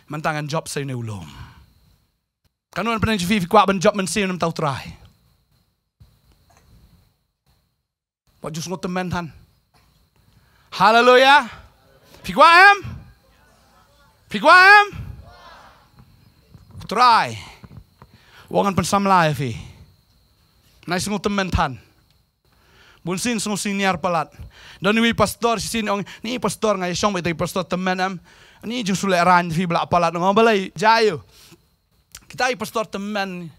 Mentangan job saya ini ulum. Kanuan pernah jivivi kuat ben job mensi yang nam tau terakhir. buat jus ngut temen tan. Haleluya. Pikwa em? Pikwa em? Try. Wangan pensam lah ya fi. Nai sungut temen tan. Bunsin sungut senior pelat. Dan ni pastor si sini ong. Ni pastor ngai song betai pastor temen em. Ni jung sulai ran fi belak pelat ngom balai jayu. Kita i pastor temen.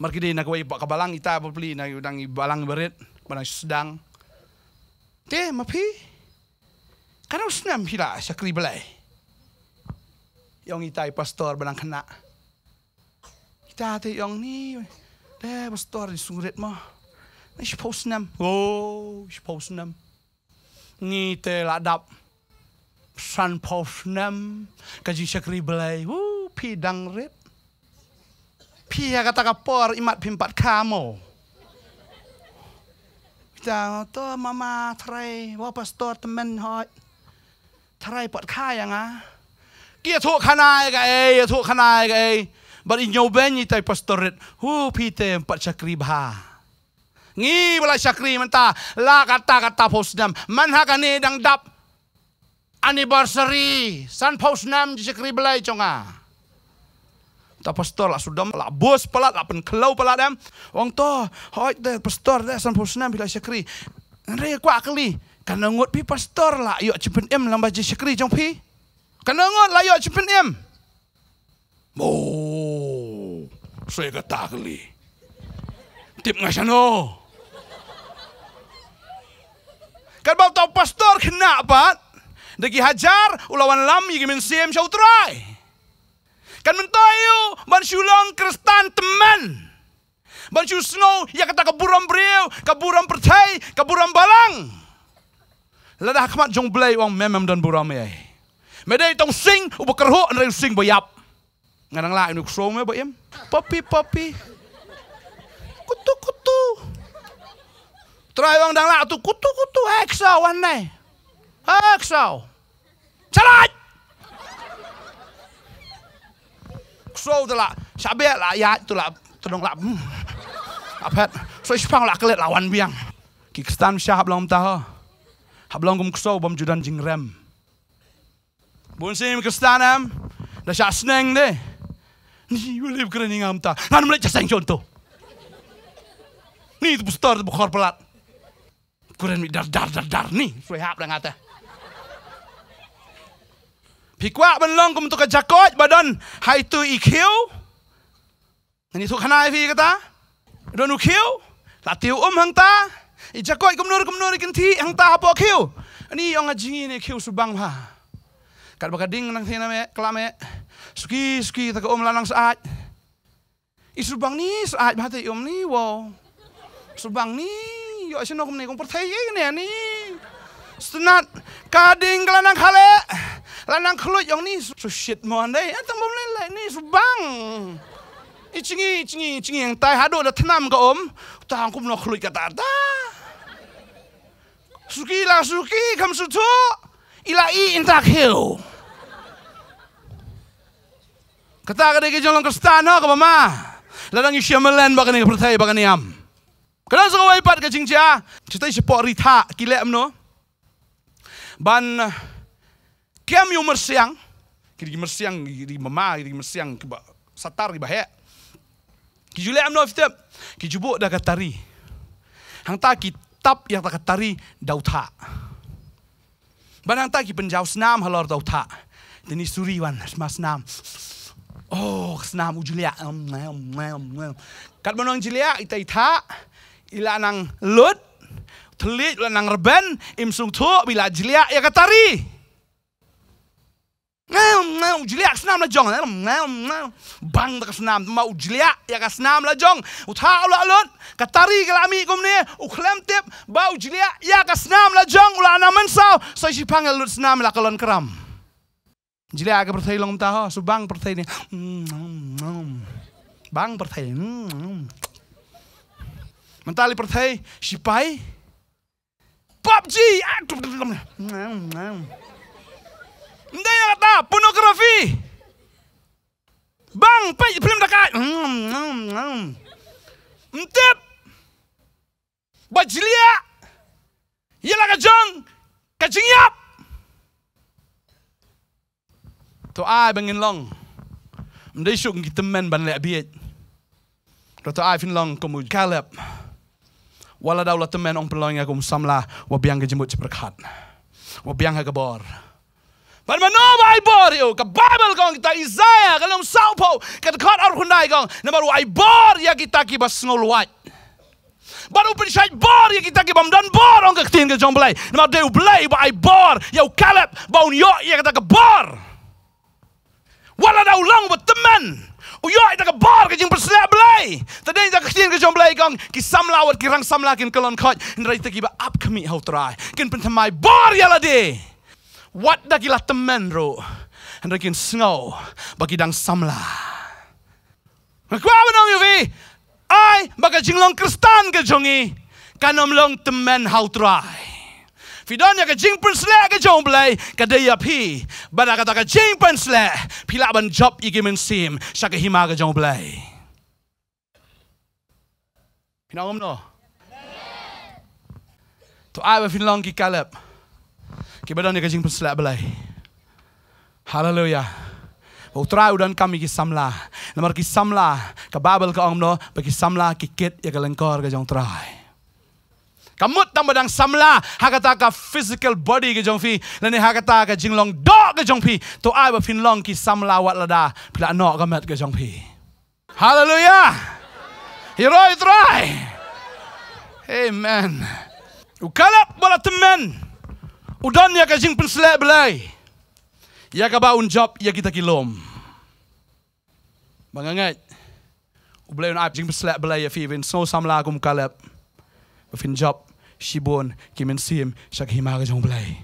Mar kita nak kau i pak kabalang kita apa pelin nak udang balang berit. Mana sedang. เจ้มาพี่ข้าเราสนามพิลาสักรีบเลยยองอีตายพัสตอร์บังคณะอีตาเตยองนี่เด้พัสตอร์ดิสุริตมาไม่ชิพอสนามโอ้ชิพอสนามนี่เตยระดับสันพอสนามกจิสักรีบเลยวู้พี่ดังริบพี่ยากตะกับปอร์อิมัดพิมพ์ปัดคาโมจะตัวมามาไทยว่าปัสตอร์ตมันหอยไทยปวดข่ายังไงเกียรตทุกขนายกันเอยทุกขนายกันเอยบัดินโยเบนยี่ไตปัสตอร์ตหูพีเตมปัจจกรีบางี้เวลาชักรีมันตาลากตากัตาโพสนำมันหักอันนี้ดังดับอันนี้บาร์สรีสันโพสนำชักรีเบลยจงอ่ะ Tak pastor lah sudah lah bos pelat lah penkelau pelat dem. Eh. Wang to, hoi deh pastor deh san pusnam bila syakri. Nere ku akli. Kena ngut pi pastor lah yuk cipen em lamba je syakri Jom pi. Kena ngut lah yuk cepen em. Bo, saya kata akli. Tip ngasano. Kan bawa tau pastor kena apa? Degi hajar ulawan lam yigimin siem syautrai. Hehehe. Kan mentayu ban syulang kristan teman. Ban syu snow ya kata kaburam breu, kaburam percai, kaburam balang. Lada kemat jong blai wang memem dan buram ya. Medai tong sing ubah kerho andai sing bayap. Nganang lah ini kusrom ya bayam. popi popi Kutu, kutu. Terai wang dang la tu kutu, kutu. Heksau wanai. Heksau. Salat! so tu lah. Sabe lah ya tu lah. Tolong lah. Hmm. Apa? So ispang lah kelir lawan biang. Kikistan siya hablang tahu? Hablang kum kusaw bom judan jingrem. Bunsi Buun siya Dah siya seneng deh. Ni ulip kena ni ngamta. Nampak macam jasa contoh. Ni tu bustar tu bukhar pelat. Kuren dar dar dar dar ni. So hap dah ngata. Hikwak belong kum tukar jakot badan hai tu ikhiu. Ini tu kanai fi kata. Don ukhiu. Latiu um hang ta. I jakot kum nur kum nur ikin ti hang ta hapok hiu. Ini yang ngajingi ni kiu subang ha. Kat baka ding nang tina me, kelam Suki suki tak um lanang saat. I subang ni saat bahati um ni wow. Subang ni. Yo asin aku menikung pertaya ni ani. Senat kading kelanang kalle Lanang kelut yang ni su shit mo andai. Eh tak boleh lain ni subang. Icingi eh, icingi icingi yang tai hado dah tenam ke om. Tangan aku nak kelut kata ta. Suki lah suki kam su tu. Ilai intak hil. Kata kerja kerja jolong ke stan ha ke mama. Lanang isya melen bakani ke pertai bakani am. Kenapa saya wajib kat cincia? Cita isya pok rita kilek amno ban kiam yu mersiang kiri mersiang kiri mama kiri mersiang ke satar di bahaya ki jule am no fitep ki jubo da katari hang ta kitab yang tak katari daut ha ban hang ta ki penjau senam halor dauta. ha deni suri wan mas nam oh senam ujulia julia am nam nam nam kat monong julia ita ita ila nang lut telit lenang lah reben im sung tu bila jeliak, ya katari ngam ngam jeliak senam la jong ngam ngam bang da snam mau jeliak ya ka snam la jong u tha alon katari ke lami kum ni u klem tip ba jeliak ya ka snam la jong ul ana mensau, so si pangel lut snam la kalon keram. Jeliak ke pertai long ta ha subang pertai ni bang pertai mentali pertai sipai PUBG. Dia yang kata pornografi. Bang, pay film dekat. Entip. Bajlia. Yelah kajang. Kajing yap. Tu ai bengin long. Mdei syuk kita men ban lek biet. Tu ai fin long kumul kalep. Kalep wala daw la temen ong peloing ya kum wa biang ge jemut ciprekat wa biang ge bor Man man no ai bor yo ka bible gong ta Isaiah ka long saupo ka ka ar kunai gong na baru ai bor ya kita ki bas ngol wat Baru pensyai bor ya kita ki bam dan bor ong ka tin ke jong blai na deu blai ba ai bor ya kalep ba un yo ya kata ke bor Wala daw lang wa temen Oh ya, itu kebar ke jing belai. Tadi itu kecil ke jom belai gong. Kisam lawat, kirang sam lakin kelon kot. kita itu kiba up kami hau terai. Kin pentamai bar ya lade. Wat dah gila temen ro. Ndra kin snow bagi dang samla. la. Kwa menong yuvi. Ai, baga jing long kristan ke Kanom long temen hau terai. Fi don ya ke jing pun slek ke jong blai ka de ya pi. Ba da kata ka jing pun slek. Pi ban job i gimen sim. Sha ke hima ke jong blai. Pi na no. To ai fin long ki kalap. Ki ba don ya ke jing pun slek blai. Hallelujah. Kau terayu dan kami kisamla. Namar kisamla ke Babel ke Omno. Pekisamla kikit ya ke lengkor ke jong terayu. Kamut tang badang samla hakata ka physical body ke jongfi lani hakata ka jinglong dog ke jongfi to ai ba finlong ki samla wat lada pila no ka mat ke jongfi haleluya hero try amen u kalap bala temen u dan ya ka jing pen sle belai ya ka ba un job ya kita kilom mangangat u belai un ap jing pen sle belai ya fi even so samla kum kalap Vin Job, Shibon, Kim and Sim, Shak Hima ke jong belai.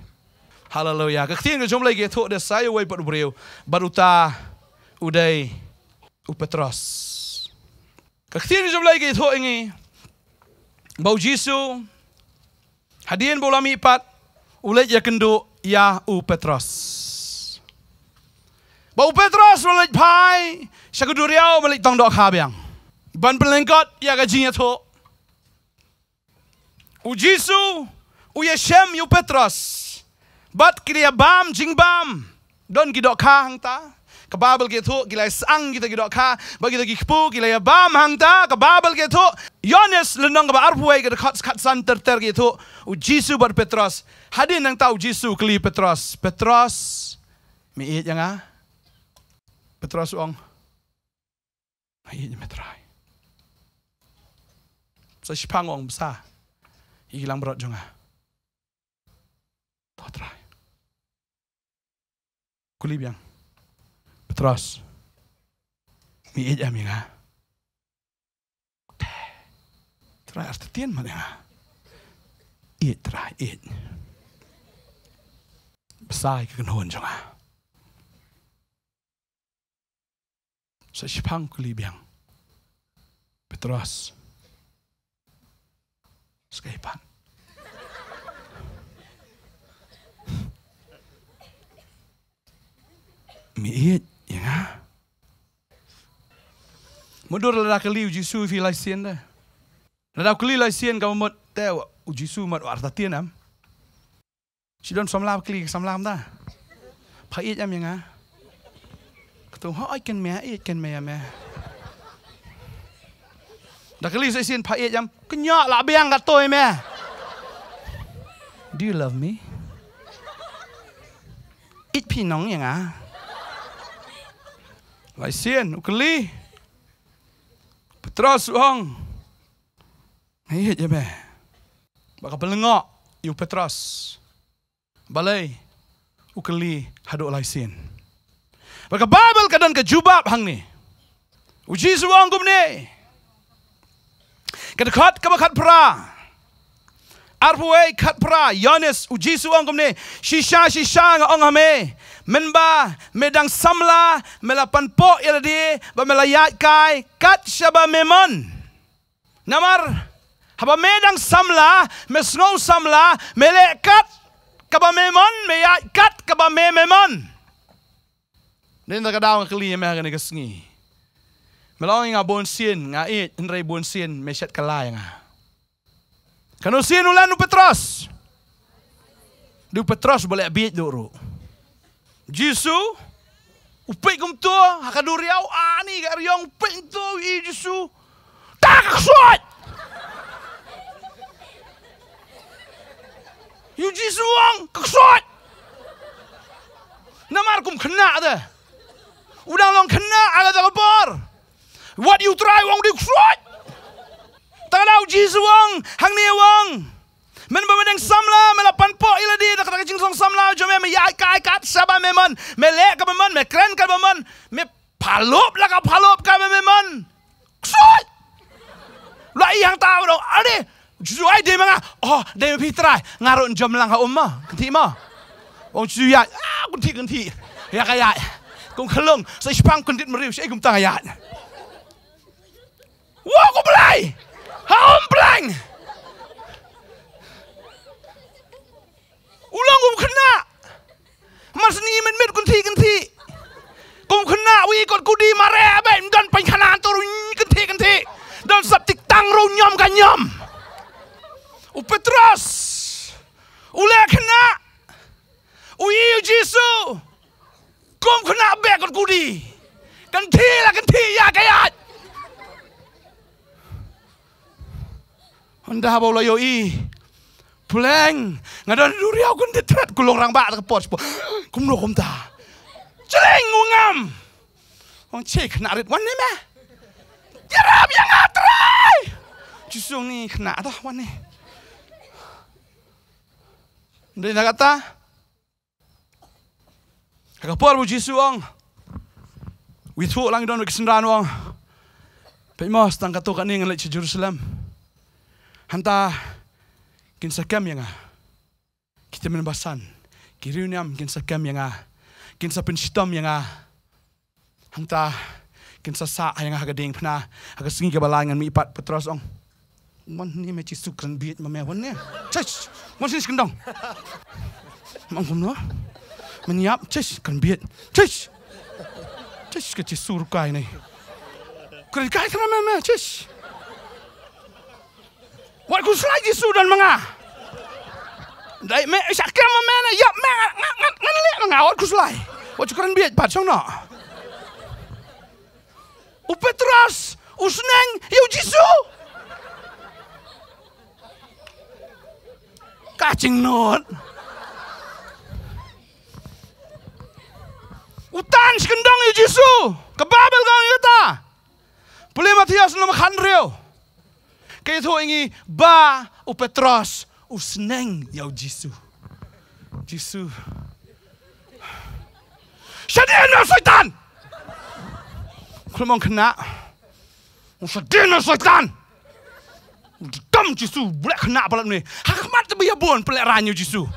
Hallelujah. Ke tin ke jong belai ke tu de saya wei pat breu. Baruta udai u Petros. Ke tin ke jong belai ke tu ini. Bau Jisu hadian bola mi pat ulai ya kendu ya u Petros. Bau Petros ulai pai. Shakuduriau melik tong dok habyang. Ban pelengkot ya gajinya tu. U Jisu, u Yeshem u Petros. Bat kiria bam, jing bam. Don kido ka hang ta. Ka babel getu, gila isang gita kido ka. bagi gita gikpu, gila ya bam hang ta. Ka babel getu. Yones lenong ka ba arpu wai gada kat san ter ter getu. U Jisu bat Petros. Hadin nang tau Jisu kli Petros. Petros. Mi iit yang ha. Petros uang. Mi iit yang metrai. Sa shipang uang besar. Igilang bro jonga. Ah. Totrai. Kulibyang. Petros. Mi ej aminga. Ah, trai arti tien malinga. Ah. Ej trai ej. Besai kekan hon jonga. Sa shipang kulibyang. Petros. Petros skal i ya. Yeah. Mudur lada keli uji su fi lai sien dah. Lada keli lai sien kamu mud teh uji su mud warta tien am. Si don samla keli samla am dah. Pahit am ya ngah. Ketung ha ikan meh ikan meh ya meh. ดักลีสินพระเอจำกญาละเบียงกับตัวเอง Do you love me อีพี่น้องอย่างอ่ะลายเซียนอุกลีปตรอสวงเฮ้ยจะแม่บักเป็นงอกอยู่ปตรอสบาเลยอุกลีฮัดอลายเซียนบักบาเบลกันกับจูบับหังนี่อุจิสวงกุมนี่กันขัดก็มาขัดพระอารพูไอขัดพระยอนสอุจิสุองค์นี้ชิชาชิชางองค์เมเมนบาเมดังสัมลาเมลาปันโปยอะไรดีบะเมลายาดกายกัดชบะเมมอนนามารฮับะเมดังสัมลาเมสงงสัมลาเมเลกัดกับะเมมอนเมยาดกัดกับะเมเมมอนเดินตะกระดาวกันคลีแม่กันในกระสงีมลองงาบนเซียนงาอิดอันไรบนเซียนเมชัดกลายงาคานุเซียนนุแลนุเปตรอสดูเปตรอสบลเอบีดดูรู้ยิสูอุปิกุมตัวฮักดูเรียวอานี่กับเรียงเป็นตัวอียิสูตากสวดยูจิสวงกสวดน้ำมารกุมขนาดเดอุดังลองขนาดอะไรจะกบอร์วัด t ยู่ตรายวงดิครอยตาเราจีสวงหังเนียวงมันบ่แม่งซ้ำละมันละปันปออีละดีนะครับจริงๆซ้ำละจอมแม่ไม่ยายกายกัดซะบ่แม่มันแม่เละกับแม่มันแม่เครนกับแม่มันแม่พาลบแล้วก็พาลบกับแม่มันสุยละอยหังตาวดอกอันนี้จูไอเดียมั้งอ๋อเดี๋ยวพี่ตรายงารุ่นจอมลังหาอุมมากันทีมาองคงจูยายอ้ากันทีกันทีอยากกันยากุนขลุงใส่ชปังกคนดิดมาริวใช่กุนตายาย Warum blij? Waarom blij? Hoe lang om kna? Maar ze niet met met kunt hier kunt hier. Kom kna, wie kon kudi maar hebben dan pen kanaat door kunt hier kunt hier. Dan sap tik tang ro nyam kan nyam. U Petros. U le kna. U Jesu. Kom kna bek kon kudi. Kan thi la kan thi ya kayat. Anda bawa loyo i. Pleng. Ngadon duri aku ndet tret kulong rang ba ke pos. Kum no kum ta. Cleng ngam. Wong che kena rit wan ni ma. Jerap yang atrai. Jusung ni kena dah wan ni. Ndai nak kata. Kak por bu jisuang. Wi thu lang don ke sendan wong. Pemas tang katok ni ngelik Jerusalem. Hanta kin sa yanga. Ah. Kita men basan. Kiriu niam kin sa kam yanga. Ah. Kin sa pinshitam yanga. Ah. Hanta kin sa sa ayang haga ding pna. Haga singi ke balang mi ipat petros ong. Mon ni me chisu kan biet ma me hon ne. Chach. Mon sin skendong. Mang kum no. Men yap chach kan biet. Chach. Chach ke chisu kai ne. Kurikai sana me me chach. Wat ku selai di sudan menga. Dai me eh, syakam mana ya me ngan ngan ngat le menga wat ku selai. Wat ku kan no. U Petrus, u Seneng, ya u Jisu. Kacing U Utan skendong ya Jisu. kebabel kau kau ya ta, Boleh Matias nama Kanrio kaya tu ingi ba u petros u seneng yau jisu. Jisu. Sedih no syaitan. Kulmong kena. U sedih no syaitan. Dam jisu boleh kena balat ni. Hakmat tu biar bon pelak ranyu jisu.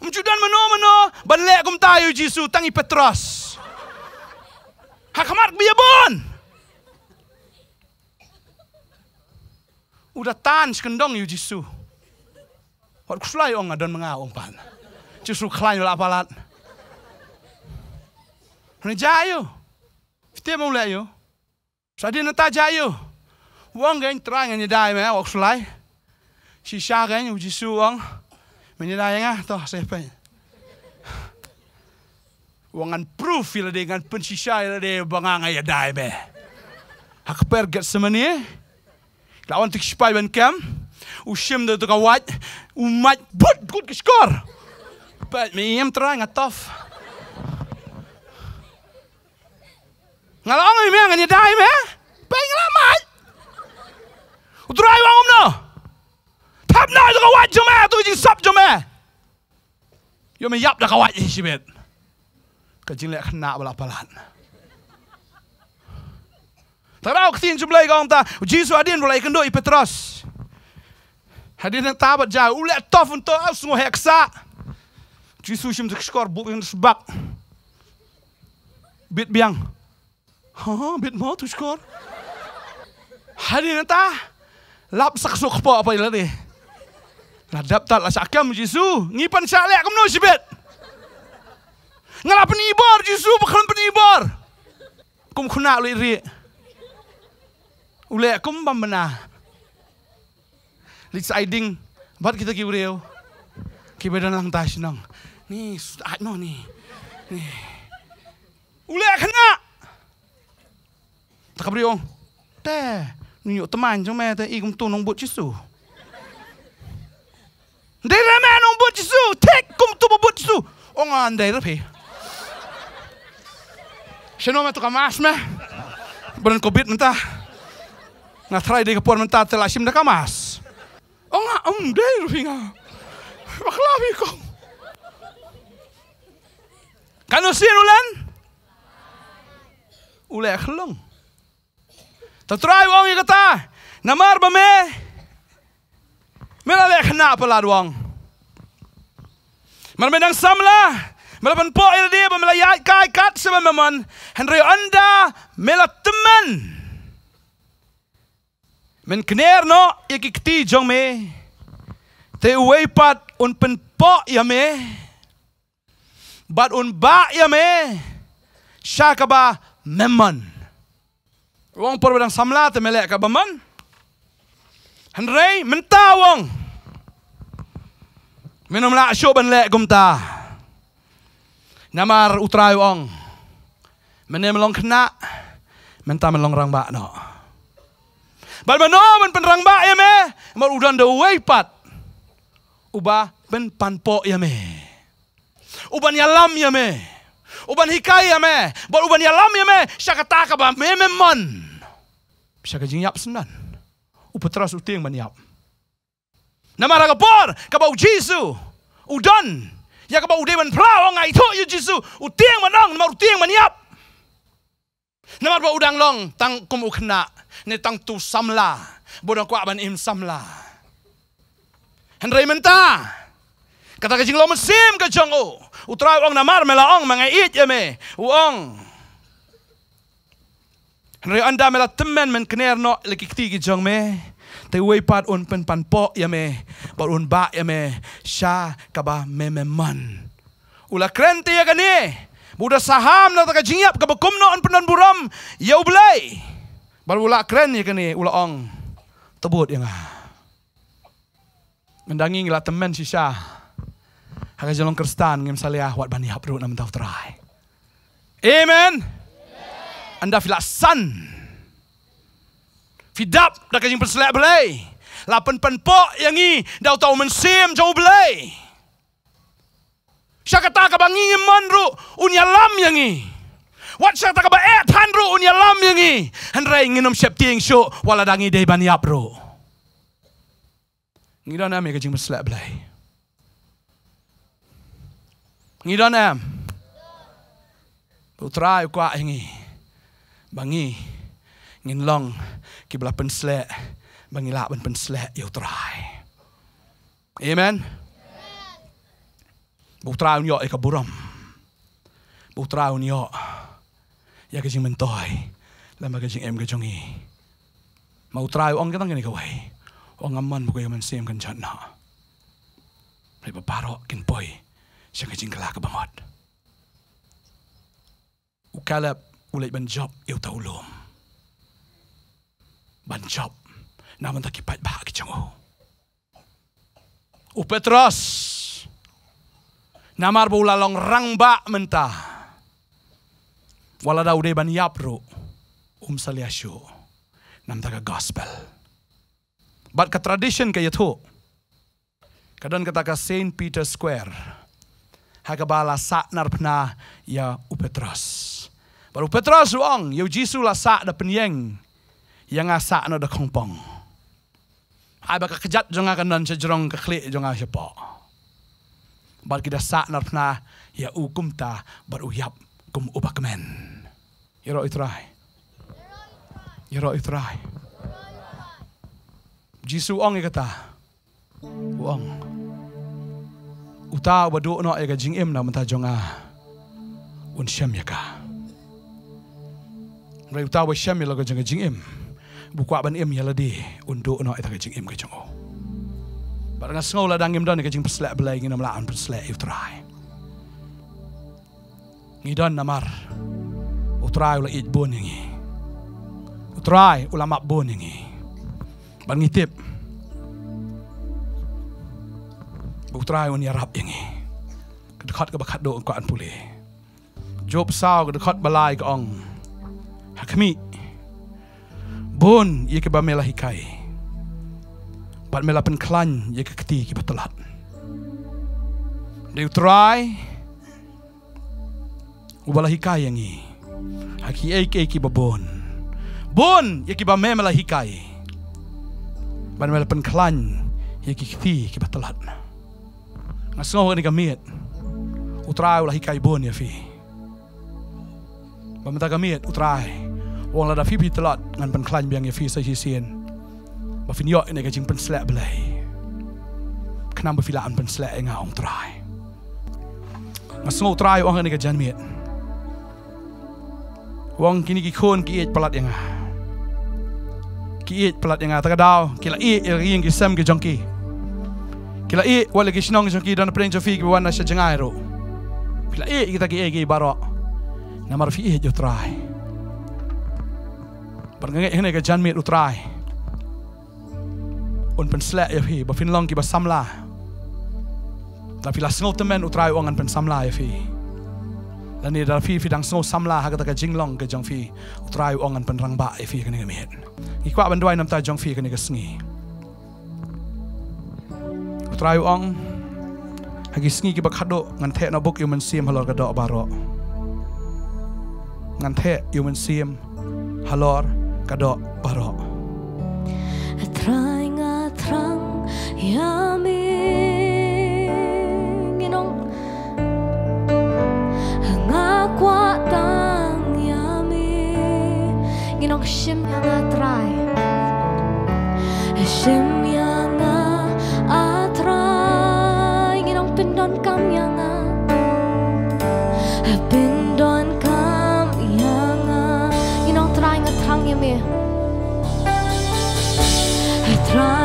Mencudan meno meno balik kum tayo jisu tangi petros. Hakmat biar bon. Hakmat biar bon. udah tan skendong yu jisu. Wat kuslai ong adon menga ong pan. Jisu klan yu lapalat. Ini jayu. Fitia mau lihat yu. Sadi neta jayu. Wong geng terang yang nyedai me wat sulai. Si sya geng yu jisu ong. Menyedai nga toh sepe. Wongan proof ila dengan pensisya ila de bangang ayadai me. Hak perget semenye. Hak pergi semenye lawan tu kishpai ben kem, ushim de tuka wat, umat but good kishkor. But me yem try nga tof. Ngalong ay me ang nya dai me. Pay ngala mai. Udrai wa omno. Tap na tuka wat jome, tu jing sap jome. Yo me yap da kawat ni sibet. Kajing lek kena balapalan. Kajing lek kena balapalan. Tak rauk tin jumla i gong ta. Jisu adin bula ikendo i petros. Hadin yang tabat jah. Ule tof unto aw heksa. Jisu shim tuk skor buk yun sebak. Bit biang. Ha, ha bit mo tu skor. Hadin yang ta. Lap saksuk po apa ila di. Ladap tak lah sakam Jisu. Ngipan syalek kemenu sibit. Ngalah penibar Jisu. Bakalan penibar. Kum kuna lu iri. Kum kuna lu iri. Ule aku membena. Lit siding buat kita ki ureo. Ki badan lang tas nang. Ni sudah no ni. Ni. Ule kena. Tak beri ong. Te. Ni yo teman jo me te ikum tu nong buat cisu. Dera me nong buat cisu. Tek kum tu buat cisu. Ong oh, andai rapi. Senoma tu kamas me. Beran kobit mentah na trai de por mentat te la sim da Oh ah, Onga, um deiro vinga. Baklavi ko. Kan os sien ulen? Ule gelong. Ta trai wong i gata. Na mar ba me. Mela leh na pala duang. Mar menang samla. Mela pen po ir dia ba mela kai kat sebab memen. Hendri anda mela temen. Menknerno ikikti jongme te uwaypat un penpo yame bat un ba yame shakaba memon wong perbedang samla te melek ka baman henrei menta wong minum la shu ban lek gumta namar utrai wong menem long kna menta melong rang ba no Bal ba no men penerang ba ya me. Mal udan de weipat. Uba ben panpo ya me. Uban yalam ya me. Uban hikai ya me. Bal uban yalam ya me. Syaka ta ka ba me me mon. Syaka jing yap senan. Upa teras uting man yap. Nama raga por ka ba ujisu. Udan. Ya ka ba ude ben prao ngai to ya jisu. Uting manang, nama uting man yap. Nama ba udang long tang kum ukna. Nama ni tang tu samla bodoh kuak ban im samla Henry menta kata kencing lo mesim ke jong o utra ong namar mela ong mangai it ye me u Henry anda mela temen men kener no lekik ti ke jong me te wei pat un pen pan po ye me pat un ba ye me sha kaba me me man ula krente ye gani Buda saham na taka jingyap ka bekumno an penan buram yau belai. Baru ulak keren ni kini ulak ong tebut ya ngah. Mendangi ngilak temen sisa. Hanya jalan kerstan ngim salia wat bani hapru nam tau terai. Amen. Anda filasan. Fidap dah kajing perselak belai. Lapan penpok yang ni dah tahu mensim jauh belai. Saya kata kabangi yang manru unyalam yang ini. Wat siya taga eh, ba? Et hanro unya lam yungi. Hanra inginom siya ting siyo. Wala dangi day ba niya pro. Ngira ya, na may kajing maslap lay. Ngira na. Putra yu kwa hingi. Bangi. Ngin long. Kibla penslap. Bangi lapan penslap. Yu ya, try. Amen. Putra yu ya, nyo ikaburam. Putra yu nyo. Putra yu nyo. Ya kajing mentoy. Lama kajing em kajong i. Mau try uang kita ni kawai. Uang aman bukan yang mensiem kan jana. Lepa parok kin poy. Siang kajing kelak kebangat. Ukalap ulit banjop iu taulum. Banjop. Namun tak kipat bahag kajongu. Upetros. Namar bulalong rangba mentah wala da ureban yapro um salia sho nam daga gospel but ka tradition ka yatho kadan kata ka saint peter square haga hagabala sa narpna ya upetros but upetros wong yo jisu la sa da penyeng yang asa no da kompong ai ka kejat jonga akan dan sejerong ke klik jong asepo but kita sa narpna ya ukumta baru yap kum ubakmen. men You're not itrai. You're not itrai. Jisu ong yang kata. Uang. Uta wadu no ay ya gajing im na menta jonga. Un syam yaka. Mereka uta wa syam yalaga jing gajing im. Buka ban im yaladi. Unduk no ay ya gajing im gajong o. Barang sengau ladang im dan gajing ya perselak belai. Ngina melakan perselak yutrai. Ngidan namar. Ngidan namar try ulang it bun yang ini. Try ulang mak bun yang ini. Bang ngitip. Buk try un yarap ini. Kedekat ke bakat do engkau an Job sao kedekat balai ke ong. Hakmi. Bun ye ke bamela lah hikai. Pat mela penklan ye ke keti ke betelat. Dia try. Ubalah yang ini. Haki eike eike babon. Bon yeki ba memela hikai. Ban mele pen klan yeki kti ki batalat. Nga sengo ni gamiet. Utrai ulah hikai bon ya fi. Ba meta gamiet utrai. Wong la da fi bitalat ngan pen klan biang ya fi sa hisien. Ba fin yok ni ga jing pen slek belai. Kenam ba filaan pen slek ngau utrai. Nga sengo utrai wong ni ga janmiet. Nga Wang kini kikun kiat pelat yang ah, kiat pelat yang ah. Terkadau Kila i yang kisem ke Kila i wala kisinong jongki Dan pereng jofi ke wana sya jengai Kila i kita ki egi barok Namar fi iet utrai Pernengek hene ke janmit utrai Un pen selek ya fi Bafin long ki basamla Tapi lah sengok temen utrai wangan pen samla ya fi Ya fi la ni dal fi fi dang so samla ha ka jinglong ke jong fi try ong an penrang ba e fi ka ni ngam hit ki kwa ban dwai nam ta jong fi ka ni try ong ha ki sngi ki ngan the na book human sim halor ka do ba ro ngan the human sim halor ka do ba ro try nga trang makwatang yami ginong shim yang atray shim yang atray ginong pindon kam yang pindon kam yang ginong try nga trang yami try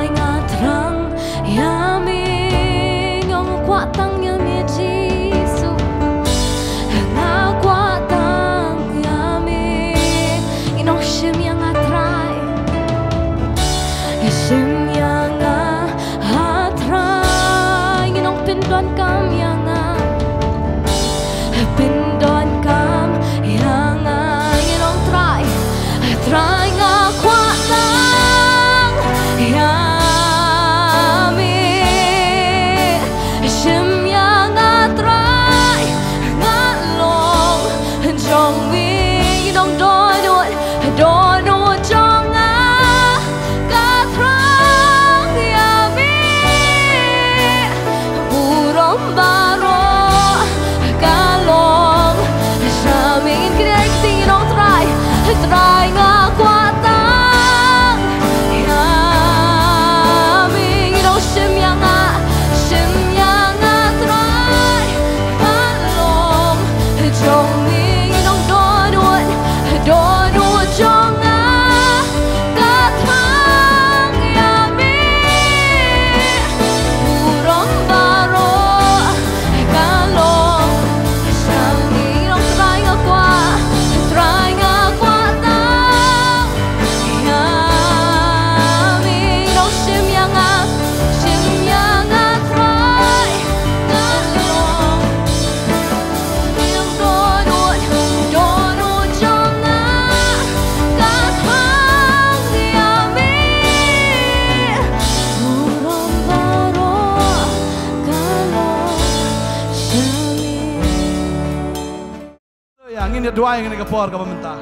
doa yang nak keluar ke pemerintah.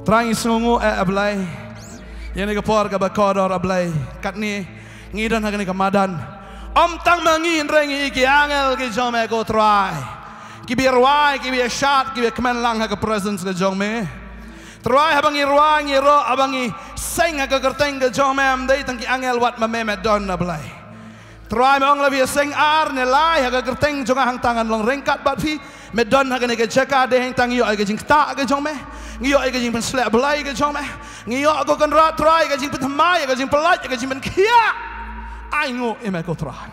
Terang sungguh eh ablay. Yang nak keluar kau, bakodor ablay. Kat ni, ngidan hari ni ke madan. Om tang mengin ringi iki angel ki jom eh go try. Ki biar wai, ki biar shot, ki biar kemen lang hake presence ke jom eh. Terwai habangi ruang, ngiro, habangi seng hake kerteng ke jom eh. Amdei tangki angel wat memet don ablay. Terwai memang lebih seng ar, nilai hake kerteng jom e hang tangan long ringkat bat fi. me don ha ke cheka de heng tang yo ke jing ta ke jong me ngi yo ke jing pen slap blai ke jong me ngi yo ko kan ra try ke jing pen mai ke jing pelai ke jing pen khia ai ngo e me ko try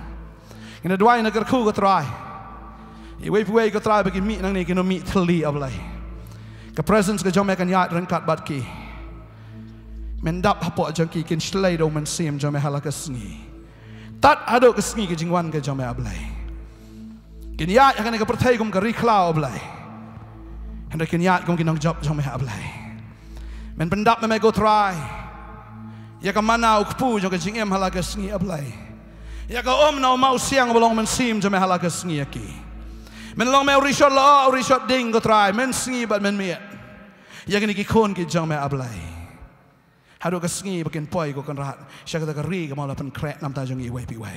ngina dwai na ker khu ko try i e wei wei ko try ke mi nang ne ke no mi thli ablai ke presence ke jong me kan yat rang kat bat ki men dap hapo jong ki kin slay do men sim jong me halaka sngi tat adok sngi ke jing wan ke jong me ablai กินยาอย่างนี้ก็ประเทศกุมกรีคลาวบลายเห็นได้กินยากุมกินน้องจอบจงไม่หาบลายมันเป็นดับไม่ไม่ก็ทรายยากมานาอุกปูจงกจิงเอ็มฮาลากสงีอบลายยากอมนามาเสียงบลงมันซีมจงไม่ฮาลากสงีกีมันลองแมวริชอดล้อริชอดดิงก็ทรายมันสงีบัดมันเมียยากนี่กี่คนกินจงไม่อับลายฮารุกสงีบักินปอยก็กันรัดชักตะกรีก็มาลเป็นแคระน้ำตาจงอีไว้ปีไว้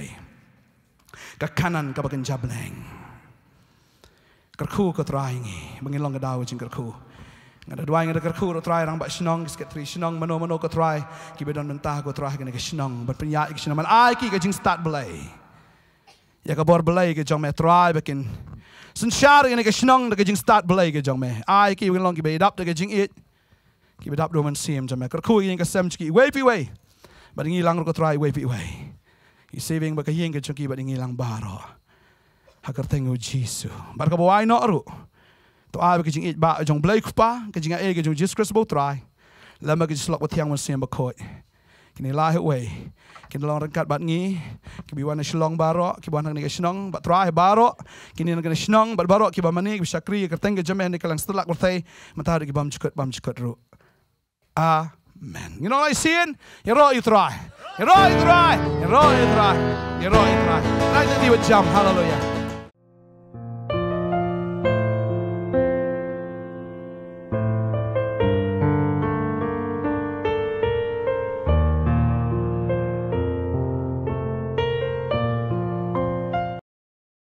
กับขนันกับบักินจับแหรงกระคู่ก็ตรายงี้บางทีลองกระดาวจริงกระคู่งั้นด้วยงั้นกระคู่ก็ตรายรังบัดชนองสเกตรีชนองมโนมโนก็ตรายกิบดอนมันตาก็ตรายกันก็ชนองบัดปัญญาอีกชนองมันไอ้กี่ก็จริงสตาร์ทเบลัยอยากกบอร์เบลัยก็จอมแม่ตรายไปกินสันชาร์กันก็ชนองก็จริงสตาร์ทเบลัยก็จอมแม่ไอ้กี่ก็ลองกิบดับก็จริงอิดกิบดับดูมันเสียมจอมแม่กระคู่กันก็เซมจิกีเวฟีเวฟบัดงี้ลังรู้ก็ตรายเวฟีเวฟอีเซฟิงบัดก็ยิงก็จงกีบัดงี้ลังบาร์อ hakar tengo Jesus. Barka buai no aru. To ai ke jingit ba jong blek pa ke jinga ege jong Jesus Christ bo try. Lama ke slot with yang sem bakoi. Kini lah hit way. Kini long rengkat bat ngi. Kibi wana e shlong baro, kibi wana ngi shnong bat try baro. Kini ngi shnong bat baro kibi mani ke syakri ke tengge jame ni kalang setelak kurtai. Matahari ke bam cukut bam cukut ru. Amen. You know I seen? You know you try. You know you try. You know you try. You know you try. Right the jump. Hallelujah.